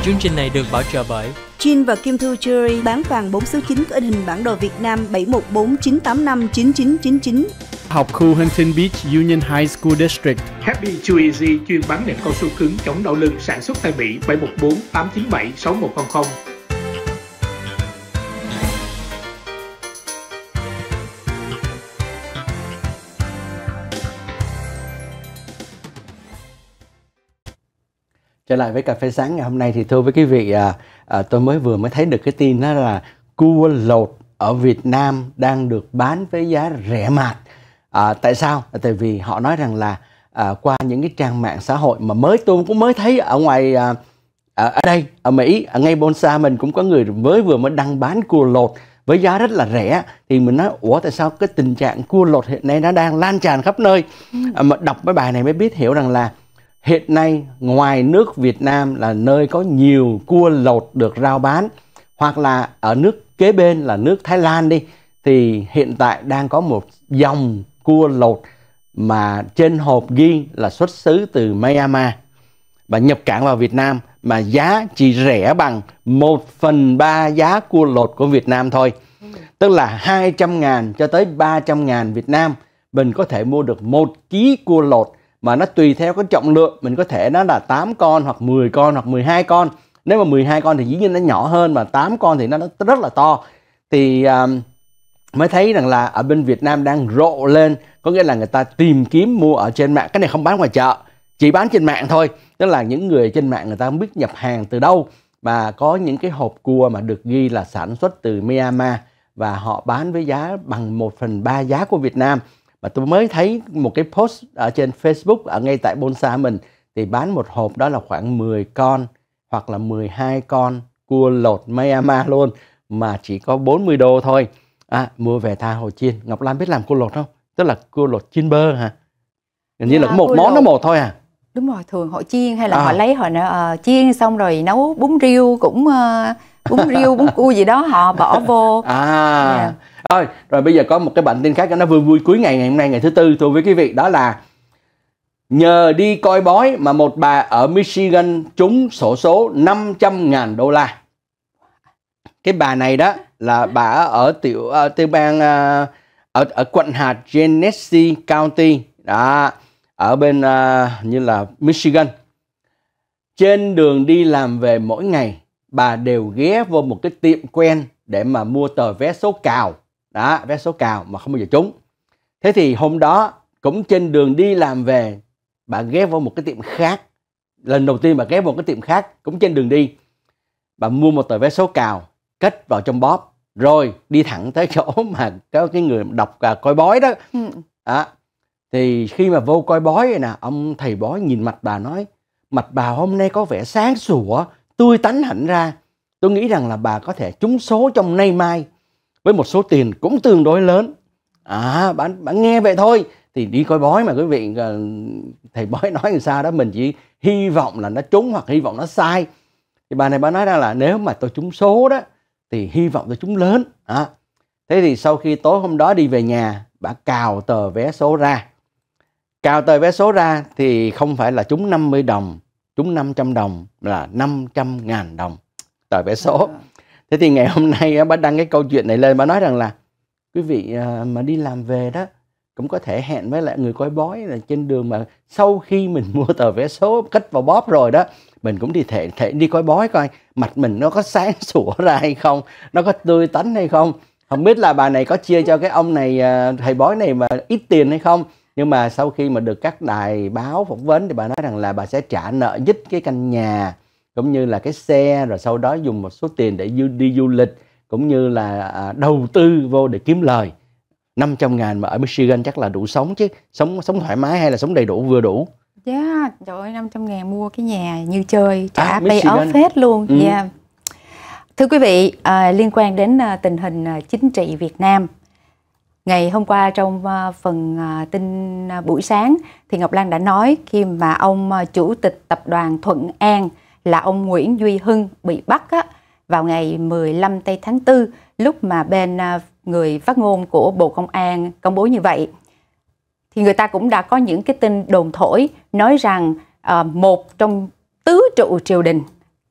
Chương trình này được bảo trợ bởi Jin và Kim Thư Jewelry bán vàng 4 số 9 có in hình bản đồ Việt Nam 7149859999. Học khu Huntington Beach Union High School District. Happy Too Easy chuyên bán nệm cao su cứng chống đau lưng sản xuất tại Mỹ 714 897 6100. trở lại với cà phê sáng ngày hôm nay thì thưa với quý vị à, à, tôi mới vừa mới thấy được cái tin đó là cua lột ở Việt Nam đang được bán với giá rẻ mạt à, tại sao à, tại vì họ nói rằng là à, qua những cái trang mạng xã hội mà mới tôi cũng mới thấy ở ngoài à, à ở đây ở Mỹ ở à, ngay Bonsa mình cũng có người mới vừa mới đăng bán cua lột với giá rất là rẻ thì mình nói ủa tại sao cái tình trạng cua lột hiện nay nó đang lan tràn khắp nơi ừ. à, mà đọc cái bài này mới biết hiểu rằng là Hiện nay ngoài nước Việt Nam là nơi có nhiều cua lột được rao bán hoặc là ở nước kế bên là nước Thái Lan đi thì hiện tại đang có một dòng cua lột mà trên hộp ghi là xuất xứ từ Myanmar và nhập cảng vào Việt Nam mà giá chỉ rẻ bằng 1 phần 3 giá cua lột của Việt Nam thôi. Tức là 200 ngàn cho tới 300 ngàn Việt Nam mình có thể mua được một ký cua lột mà nó tùy theo cái trọng lượng mình có thể nó là 8 con hoặc 10 con hoặc 12 con nếu mà 12 con thì dĩ nhiên nó nhỏ hơn mà 8 con thì nó rất là to thì um, mới thấy rằng là ở bên Việt Nam đang rộ lên có nghĩa là người ta tìm kiếm mua ở trên mạng cái này không bán ngoài chợ chỉ bán trên mạng thôi tức là những người trên mạng người ta không biết nhập hàng từ đâu và có những cái hộp cua mà được ghi là sản xuất từ Myanmar và họ bán với giá bằng 1 phần 3 giá của Việt Nam và tôi mới thấy một cái post ở trên Facebook ở ngay tại Bonsa mình thì bán một hộp đó là khoảng 10 con hoặc là 12 con cua lột Myanmar luôn mà chỉ có 40 đô thôi. À, mua về tha hồ chiên. Ngọc Lan biết làm cua lột không? Tức là cua lột chiên bơ hả? Hình như dạ, là một món lột. nó một thôi à? Đúng rồi, thường họ chiên hay là à. họ lấy họ uh, chiên xong rồi nấu bún riêu cũng uh, bún riêu, bún cua gì đó họ bỏ vô. À. Yeah dạ thôi rồi bây giờ có một cái bản tin khác nó vui vui cuối ngày ngày hôm nay ngày thứ tư thưa với quý vị đó là nhờ đi coi bói mà một bà ở Michigan trúng sổ số 500.000 đô la cái bà này đó là bà ở tiểu uh, tiểu bang ờ, ở ở quận hạt Genesee County đó ở bên ờ, như là Michigan trên đường đi làm về mỗi ngày bà đều ghé vô một cái tiệm quen để mà mua tờ vé số cào đó vé số cào mà không bao giờ trúng thế thì hôm đó cũng trên đường đi làm về bạn ghé vào một cái tiệm khác lần đầu tiên bạn ghé vào một cái tiệm khác cũng trên đường đi bạn mua một tờ vé số cào kết vào trong bóp rồi đi thẳng tới chỗ mà có cái người đọc à, coi bói đó ừ. à, thì khi mà vô coi bói nè ông thầy bói nhìn mặt bà nói mặt bà hôm nay có vẻ sáng sủa tươi tắn hẳn ra tôi nghĩ rằng là bà có thể trúng số trong nay mai với một số tiền cũng tương đối lớn à bạn bạn nghe vậy thôi thì đi coi bói mà quý vị à, thầy bói nói làm sao đó mình chỉ hy vọng là nó trúng hoặc hy vọng nó sai thì bà này bà nói ra là nếu mà tôi trúng số đó thì hy vọng tôi trúng lớn à, thế thì sau khi tối hôm đó đi về nhà bà cào tờ vé số ra cào tờ vé số ra thì không phải là trúng 50 đồng trúng 500 đồng là 500 ngàn đồng tờ vé số à thế thì ngày hôm nay bà đăng cái câu chuyện này lên bà nói rằng là quý vị à, mà đi làm về đó cũng có thể hẹn với lại người coi bói là trên đường mà sau khi mình mua tờ vé số cất vào bóp rồi đó mình cũng đi thể thể đi coi bói coi mặt mình nó có sáng sủa ra hay không nó có tươi tắn hay không không biết là bà này có chia cho cái ông này à, thầy bói này mà ít tiền hay không nhưng mà sau khi mà được các đài báo phỏng vấn thì bà nói rằng là bà sẽ trả nợ dứt cái căn nhà cũng như là cái xe rồi sau đó dùng một số tiền để đi du lịch cũng như là à, đầu tư vô để kiếm lời 500 ngàn mà ở Michigan chắc là đủ sống chứ sống sống thoải mái hay là sống đầy đủ vừa đủ yeah, dạ, trời ơi 500 ngàn mua cái nhà như chơi trả à, pay off hết luôn ừ. yeah. Dạ. Thưa quý vị, à, liên quan đến à, tình hình à, chính trị Việt Nam Ngày hôm qua trong à, phần à, tin à, buổi sáng thì Ngọc Lan đã nói khi mà ông à, chủ tịch tập đoàn Thuận An là ông Nguyễn Duy Hưng bị bắt á, vào ngày 15 tây tháng 4 lúc mà bên à, người phát ngôn của Bộ Công an công bố như vậy thì người ta cũng đã có những cái tin đồn thổi nói rằng à, một trong tứ trụ triều đình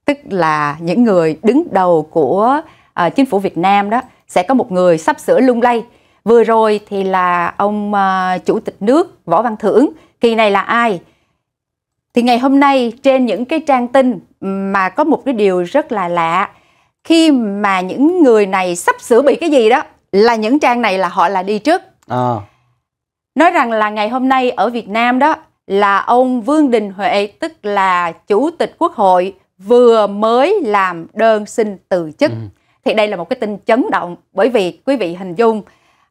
tức là những người đứng đầu của à, chính phủ Việt Nam đó sẽ có một người sắp sửa lung lay vừa rồi thì là ông à, chủ tịch nước Võ Văn Thưởng kỳ này là ai thì ngày hôm nay trên những cái trang tin mà có một cái điều rất là lạ khi mà những người này sắp sửa bị cái gì đó là những trang này là họ là đi trước à. nói rằng là ngày hôm nay ở Việt Nam đó là ông Vương Đình Huệ tức là chủ tịch quốc hội vừa mới làm đơn xin từ chức ừ. thì đây là một cái tin chấn động bởi vì quý vị hình dung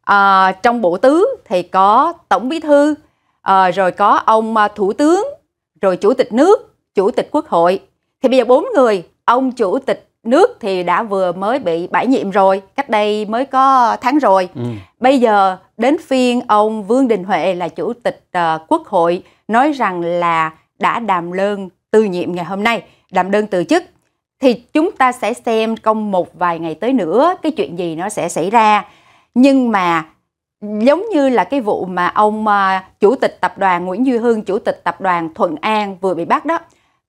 à, trong bộ tứ thì có tổng bí thư à, rồi có ông à, thủ tướng rồi chủ tịch nước chủ tịch quốc hội thì bây giờ bốn người, ông chủ tịch nước thì đã vừa mới bị bãi nhiệm rồi, cách đây mới có tháng rồi. Ừ. Bây giờ đến phiên ông Vương Đình Huệ là chủ tịch uh, Quốc hội nói rằng là đã đàm đơn từ nhiệm ngày hôm nay, đàm đơn từ chức. Thì chúng ta sẽ xem trong một vài ngày tới nữa cái chuyện gì nó sẽ xảy ra. Nhưng mà giống như là cái vụ mà ông uh, chủ tịch tập đoàn Nguyễn Duy Hưng, chủ tịch tập đoàn Thuận An vừa bị bắt đó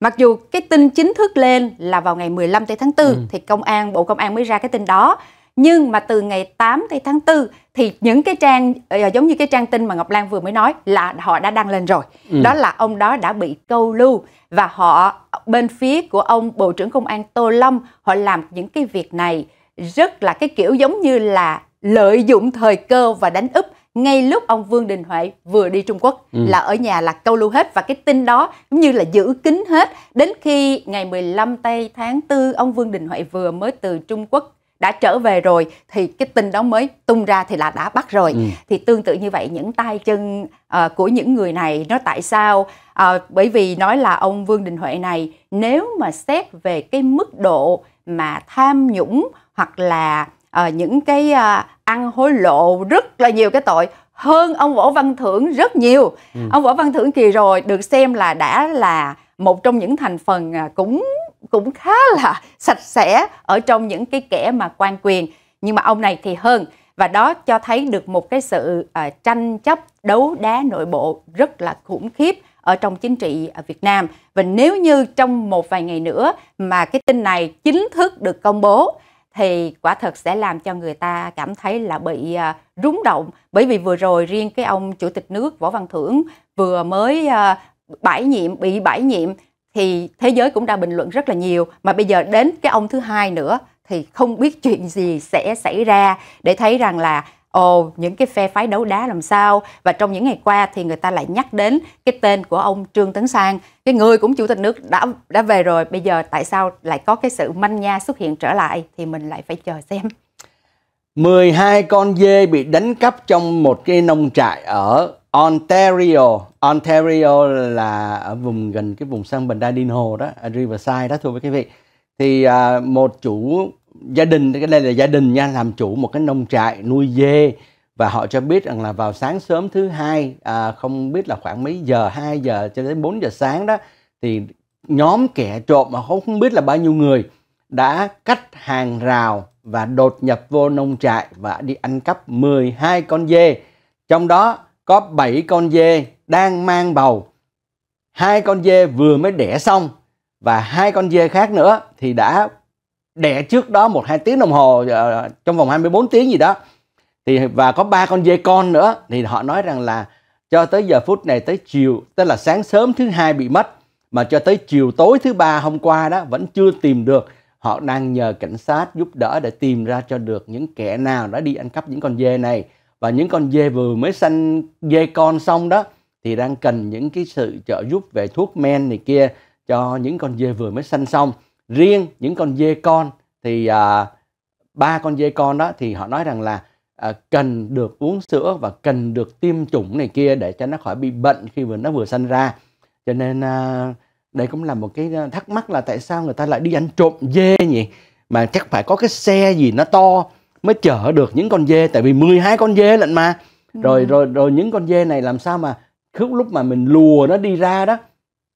Mặc dù cái tin chính thức lên là vào ngày 15 tây tháng 4 ừ. thì công an Bộ Công an mới ra cái tin đó. Nhưng mà từ ngày 8 tây tháng 4 thì những cái trang ờ, giống như cái trang tin mà Ngọc Lan vừa mới nói là họ đã đăng lên rồi. Ừ. Đó là ông đó đã bị câu lưu và họ bên phía của ông Bộ trưởng Công an Tô Lâm họ làm những cái việc này rất là cái kiểu giống như là lợi dụng thời cơ và đánh úp ngay lúc ông Vương Đình Huệ vừa đi Trung Quốc ừ. là ở nhà là câu lưu hết và cái tin đó cũng như là giữ kín hết đến khi ngày 15 tây tháng 4 ông Vương Đình Huệ vừa mới từ Trung Quốc đã trở về rồi thì cái tin đó mới tung ra thì là đã bắt rồi ừ. thì tương tự như vậy những tay chân uh, của những người này nó tại sao uh, bởi vì nói là ông Vương Đình Huệ này nếu mà xét về cái mức độ mà tham nhũng hoặc là uh, những cái uh, ăn hối lộ rất là nhiều cái tội hơn ông Võ Văn Thưởng rất nhiều. Ừ. Ông Võ Văn Thưởng kỳ rồi được xem là đã là một trong những thành phần à, cũng cũng khá là sạch sẽ ở trong những cái kẻ mà quan quyền nhưng mà ông này thì hơn và đó cho thấy được một cái sự uh, tranh chấp đấu đá nội bộ rất là khủng khiếp ở trong chính trị ở Việt Nam và nếu như trong một vài ngày nữa mà cái tin này chính thức được công bố thì quả thật sẽ làm cho người ta cảm thấy là bị à, rúng động bởi vì vừa rồi riêng cái ông chủ tịch nước võ văn thưởng vừa mới à, bãi nhiệm bị bãi nhiệm thì thế giới cũng đã bình luận rất là nhiều mà bây giờ đến cái ông thứ hai nữa thì không biết chuyện gì sẽ xảy ra để thấy rằng là ồ những cái phe phái đấu đá làm sao và trong những ngày qua thì người ta lại nhắc đến cái tên của ông Trương Tấn Sang cái người cũng chủ tịch nước đã đã về rồi bây giờ tại sao lại có cái sự manh nha xuất hiện trở lại thì mình lại phải chờ xem 12 con dê bị đánh cắp trong một cái nông trại ở Ontario Ontario là ở vùng gần cái vùng sân Bình Đa Đinh Hồ đó Riverside đó thưa quý vị thì à, một chủ gia đình cái đây là gia đình nha làm chủ một cái nông trại nuôi dê và họ cho biết rằng là vào sáng sớm thứ hai à, không biết là khoảng mấy giờ 2 giờ cho đến 4 giờ sáng đó thì nhóm kẻ trộm mà không biết là bao nhiêu người đã cắt hàng rào và đột nhập vô nông trại và đi ăn cắp 12 con dê. Trong đó có 7 con dê đang mang bầu. Hai con dê vừa mới đẻ xong và hai con dê khác nữa thì đã đẻ trước đó một hai tiếng đồng hồ ờ, trong vòng 24 tiếng gì đó thì và có ba con dê con nữa thì họ nói rằng là cho tới giờ phút này tới chiều tức là sáng sớm thứ hai bị mất mà cho tới chiều tối thứ ba hôm qua đó vẫn chưa tìm được họ đang nhờ cảnh sát giúp đỡ để tìm ra cho được những kẻ nào đã đi ăn cắp những con dê này và những con dê vừa mới sanh dê con xong đó thì đang cần những cái sự trợ giúp về thuốc men này kia cho những con dê vừa mới sanh xong riêng những con dê con thì à, ba con dê con đó thì họ nói rằng là à, cần được uống sữa và cần được tiêm chủng này kia để cho nó khỏi bị bệnh khi vừa nó vừa sinh ra cho nên à, đây cũng là một cái thắc mắc là tại sao người ta lại đi ăn trộm dê nhỉ mà chắc phải có cái xe gì nó to mới chở được những con dê tại vì 12 con dê lận mà ừ. rồi rồi rồi những con dê này làm sao mà lúc lúc mà mình lùa nó đi ra đó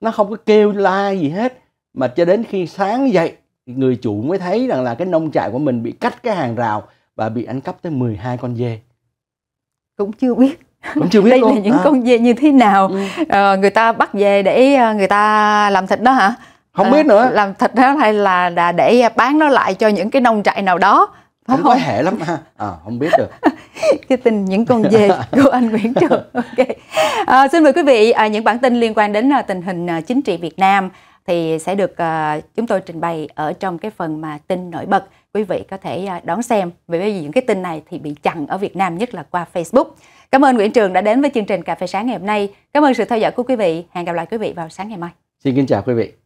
nó không có kêu la gì hết mà cho đến khi sáng dậy người chủ mới thấy rằng là cái nông trại của mình bị cắt cái hàng rào và bị ăn cắp tới 12 con dê cũng chưa biết cũng chưa biết đây luôn. là những à. con dê như thế nào ừ. à, người ta bắt về để ờ, người ta làm thịt đó hả không ờ, biết nữa làm thịt đó hay là, là để bán nó lại cho những cái nông trại nào đó không, có hệ lắm ha à, không biết được cái tin những con dê của anh Nguyễn Trường ok à, xin mời quý vị à, những bản tin liên quan đến à, tình hình à, chính trị Việt Nam thì sẽ được uh, chúng tôi trình bày ở trong cái phần mà tin nổi bật quý vị có thể uh, đón xem vì bởi vì những cái tin này thì bị chặn ở Việt Nam nhất là qua Facebook cảm ơn Nguyễn Trường đã đến với chương trình cà phê sáng ngày hôm nay cảm ơn sự theo dõi của quý vị hẹn gặp lại quý vị vào sáng ngày mai xin kính chào quý vị